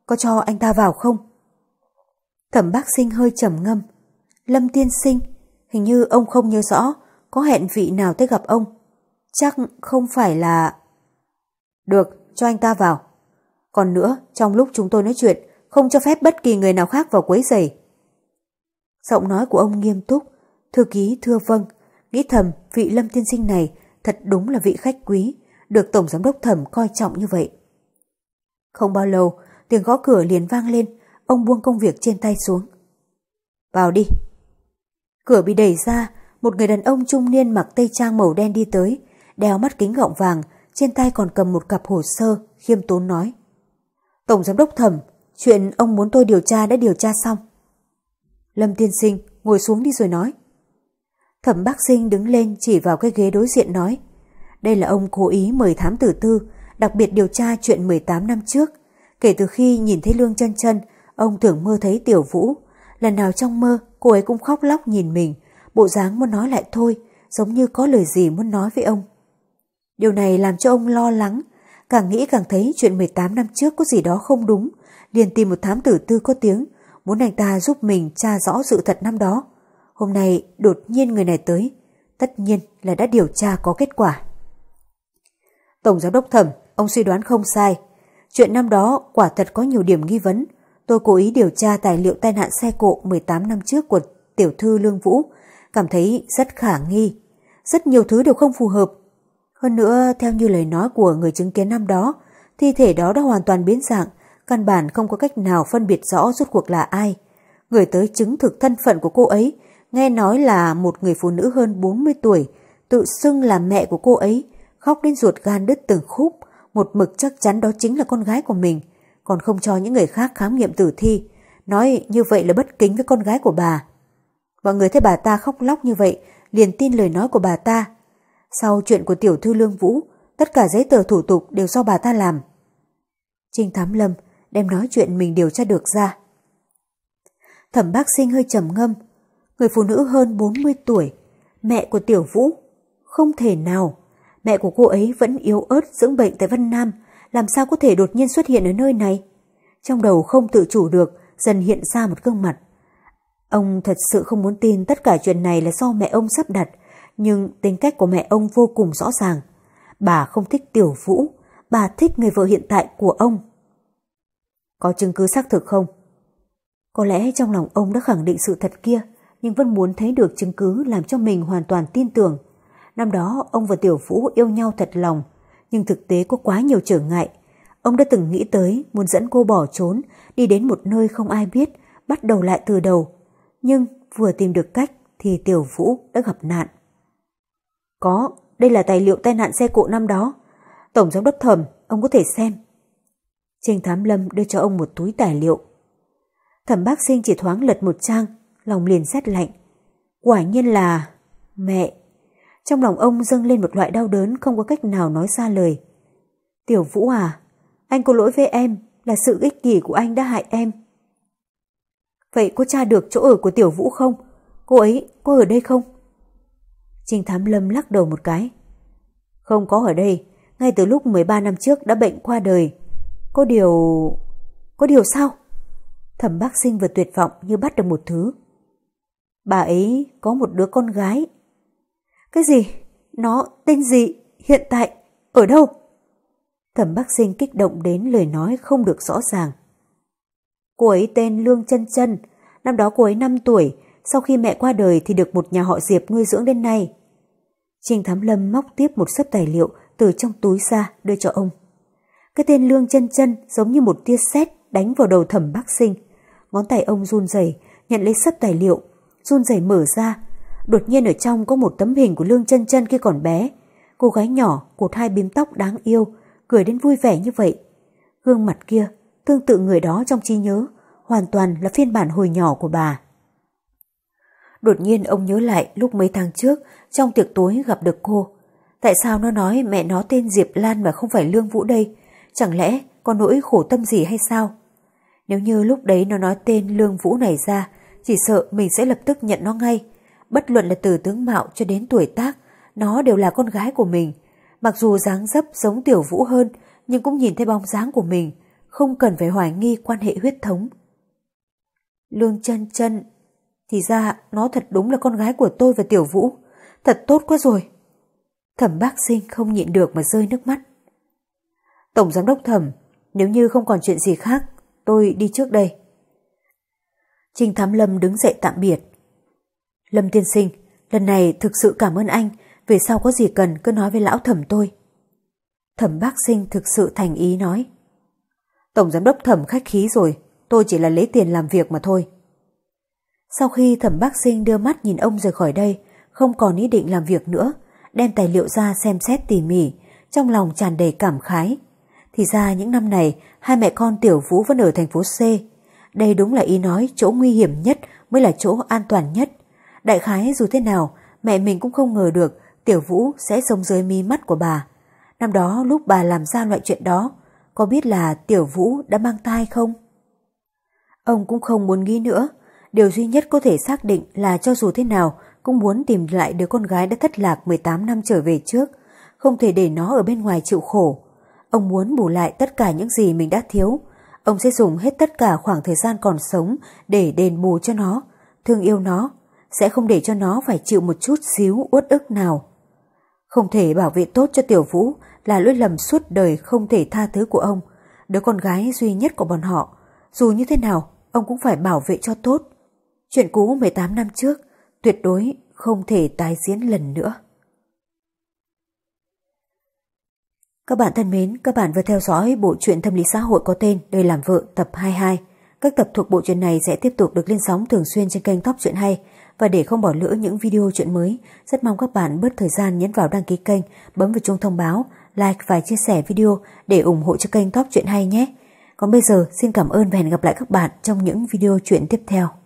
có cho anh ta vào không? Thẩm bác sinh hơi trầm ngâm. Lâm Tiên Sinh, hình như ông không nhớ rõ có hẹn vị nào tới gặp ông. Chắc không phải là... Được, cho anh ta vào. Còn nữa, trong lúc chúng tôi nói chuyện, không cho phép bất kỳ người nào khác vào quấy rầy. Giọng nói của ông nghiêm túc, thư ký thưa vâng, nghĩ thầm vị lâm tiên sinh này thật đúng là vị khách quý, được Tổng Giám Đốc Thẩm coi trọng như vậy. Không bao lâu, tiếng gõ cửa liền vang lên, ông buông công việc trên tay xuống. Vào đi. Cửa bị đẩy ra, một người đàn ông trung niên mặc tây trang màu đen đi tới, đeo mắt kính gọng vàng, trên tay còn cầm một cặp hồ sơ, khiêm tốn nói. Tổng giám đốc thẩm, chuyện ông muốn tôi điều tra đã điều tra xong. Lâm Tiên Sinh ngồi xuống đi rồi nói. Thẩm bác sinh đứng lên chỉ vào cái ghế đối diện nói. Đây là ông cố ý mời thám tử tư, đặc biệt điều tra chuyện 18 năm trước. Kể từ khi nhìn thấy Lương chân chân, ông thường mơ thấy Tiểu Vũ. Lần nào trong mơ, cô ấy cũng khóc lóc nhìn mình, bộ dáng muốn nói lại thôi, giống như có lời gì muốn nói với ông. Điều này làm cho ông lo lắng, Càng nghĩ càng thấy chuyện 18 năm trước có gì đó không đúng, liền tìm một thám tử tư có tiếng, muốn anh ta giúp mình tra rõ sự thật năm đó. Hôm nay đột nhiên người này tới, tất nhiên là đã điều tra có kết quả. Tổng giám đốc thẩm, ông suy đoán không sai. Chuyện năm đó quả thật có nhiều điểm nghi vấn. Tôi cố ý điều tra tài liệu tai nạn xe cộ 18 năm trước của tiểu thư Lương Vũ, cảm thấy rất khả nghi. Rất nhiều thứ đều không phù hợp, hơn nữa, theo như lời nói của người chứng kiến năm đó, thi thể đó đã hoàn toàn biến dạng, căn bản không có cách nào phân biệt rõ rốt cuộc là ai. Người tới chứng thực thân phận của cô ấy, nghe nói là một người phụ nữ hơn 40 tuổi, tự xưng là mẹ của cô ấy, khóc đến ruột gan đứt từng khúc, một mực chắc chắn đó chính là con gái của mình, còn không cho những người khác khám nghiệm tử thi, nói như vậy là bất kính với con gái của bà. Mọi người thấy bà ta khóc lóc như vậy, liền tin lời nói của bà ta, sau chuyện của tiểu thư Lương Vũ, tất cả giấy tờ thủ tục đều do bà ta làm. Trinh Thám Lâm đem nói chuyện mình điều tra được ra. Thẩm bác sinh hơi trầm ngâm, người phụ nữ hơn 40 tuổi, mẹ của tiểu Vũ. Không thể nào, mẹ của cô ấy vẫn yếu ớt dưỡng bệnh tại Vân Nam, làm sao có thể đột nhiên xuất hiện ở nơi này? Trong đầu không tự chủ được, dần hiện ra một gương mặt. Ông thật sự không muốn tin tất cả chuyện này là do mẹ ông sắp đặt, nhưng tính cách của mẹ ông vô cùng rõ ràng. Bà không thích Tiểu Vũ, bà thích người vợ hiện tại của ông. Có chứng cứ xác thực không? Có lẽ trong lòng ông đã khẳng định sự thật kia, nhưng vẫn muốn thấy được chứng cứ làm cho mình hoàn toàn tin tưởng. Năm đó ông và Tiểu Vũ yêu nhau thật lòng, nhưng thực tế có quá nhiều trở ngại. Ông đã từng nghĩ tới muốn dẫn cô bỏ trốn, đi đến một nơi không ai biết, bắt đầu lại từ đầu. Nhưng vừa tìm được cách thì Tiểu Vũ đã gặp nạn. Có, đây là tài liệu tai nạn xe cộ năm đó. Tổng giám đốc thẩm, ông có thể xem. Trình Thám Lâm đưa cho ông một túi tài liệu. Thẩm bác sinh chỉ thoáng lật một trang, lòng liền rét lạnh. Quả nhiên là... Mẹ! Trong lòng ông dâng lên một loại đau đớn không có cách nào nói ra lời. Tiểu Vũ à, anh có lỗi với em, là sự ích kỷ của anh đã hại em. Vậy cô tra được chỗ ở của Tiểu Vũ không? Cô ấy có ở đây không? trình Thám Lâm lắc đầu một cái. Không có ở đây, ngay từ lúc 13 năm trước đã bệnh qua đời. Có điều... Có điều sao? Thẩm bác sinh vừa tuyệt vọng như bắt được một thứ. Bà ấy có một đứa con gái. Cái gì? Nó tên gì? Hiện tại? Ở đâu? Thẩm bác sinh kích động đến lời nói không được rõ ràng. Cô ấy tên Lương Chân Chân, năm đó cô ấy 5 tuổi, sau khi mẹ qua đời thì được một nhà họ Diệp nuôi dưỡng đến nay. Trình Thám Lâm móc tiếp một sấp tài liệu từ trong túi ra đưa cho ông. Cái tên Lương chân chân giống như một tia sét đánh vào đầu thẩm bác sinh. Ngón tay ông run rẩy nhận lấy sấp tài liệu, run rẩy mở ra. Đột nhiên ở trong có một tấm hình của Lương chân chân khi còn bé. Cô gái nhỏ, cột hai bím tóc đáng yêu, cười đến vui vẻ như vậy. Gương mặt kia, tương tự người đó trong trí nhớ, hoàn toàn là phiên bản hồi nhỏ của bà. Đột nhiên ông nhớ lại lúc mấy tháng trước trong tiệc tối gặp được cô. Tại sao nó nói mẹ nó tên Diệp Lan mà không phải Lương Vũ đây? Chẳng lẽ có nỗi khổ tâm gì hay sao? Nếu như lúc đấy nó nói tên Lương Vũ này ra, chỉ sợ mình sẽ lập tức nhận nó ngay. Bất luận là từ tướng mạo cho đến tuổi tác, nó đều là con gái của mình. Mặc dù dáng dấp giống Tiểu Vũ hơn, nhưng cũng nhìn thấy bóng dáng của mình, không cần phải hoài nghi quan hệ huyết thống. Lương chân chân thì ra nó thật đúng là con gái của tôi và Tiểu Vũ. Thật tốt quá rồi. Thẩm bác sinh không nhịn được mà rơi nước mắt. Tổng giám đốc thẩm, nếu như không còn chuyện gì khác, tôi đi trước đây. Trình Thám Lâm đứng dậy tạm biệt. Lâm tiên sinh, lần này thực sự cảm ơn anh, về sau có gì cần cứ nói với lão thẩm tôi. Thẩm bác sinh thực sự thành ý nói. Tổng giám đốc thẩm khách khí rồi, tôi chỉ là lấy tiền làm việc mà thôi. Sau khi thẩm bác sinh đưa mắt nhìn ông rời khỏi đây, không còn ý định làm việc nữa, đem tài liệu ra xem xét tỉ mỉ, trong lòng tràn đầy cảm khái. Thì ra những năm này, hai mẹ con Tiểu Vũ vẫn ở thành phố C. Đây đúng là ý nói chỗ nguy hiểm nhất mới là chỗ an toàn nhất. Đại khái dù thế nào, mẹ mình cũng không ngờ được Tiểu Vũ sẽ sống dưới mi mắt của bà. Năm đó lúc bà làm ra loại chuyện đó, có biết là Tiểu Vũ đã mang thai không? Ông cũng không muốn nghĩ nữa, điều duy nhất có thể xác định là cho dù thế nào cũng muốn tìm lại đứa con gái đã thất lạc 18 năm trở về trước, không thể để nó ở bên ngoài chịu khổ. Ông muốn bù lại tất cả những gì mình đã thiếu, ông sẽ dùng hết tất cả khoảng thời gian còn sống để đền bù cho nó, thương yêu nó, sẽ không để cho nó phải chịu một chút xíu uất ức nào. Không thể bảo vệ tốt cho Tiểu Vũ là lỗi lầm suốt đời không thể tha thứ của ông, đứa con gái duy nhất của bọn họ. Dù như thế nào, ông cũng phải bảo vệ cho tốt. Chuyện cũ 18 năm trước tuyệt đối không thể tái diễn lần nữa. Các bạn thân mến, các bạn vừa theo dõi bộ truyện tâm lý xã hội có tên Đời làm vợ tập 22. Các tập thuộc bộ truyện này sẽ tiếp tục được lên sóng thường xuyên trên kênh Top truyện hay và để không bỏ lỡ những video truyện mới, rất mong các bạn bớt thời gian nhấn vào đăng ký kênh, bấm vào chuông thông báo, like và chia sẻ video để ủng hộ cho kênh Top truyện hay nhé. Còn bây giờ, xin cảm ơn và hẹn gặp lại các bạn trong những video truyện tiếp theo.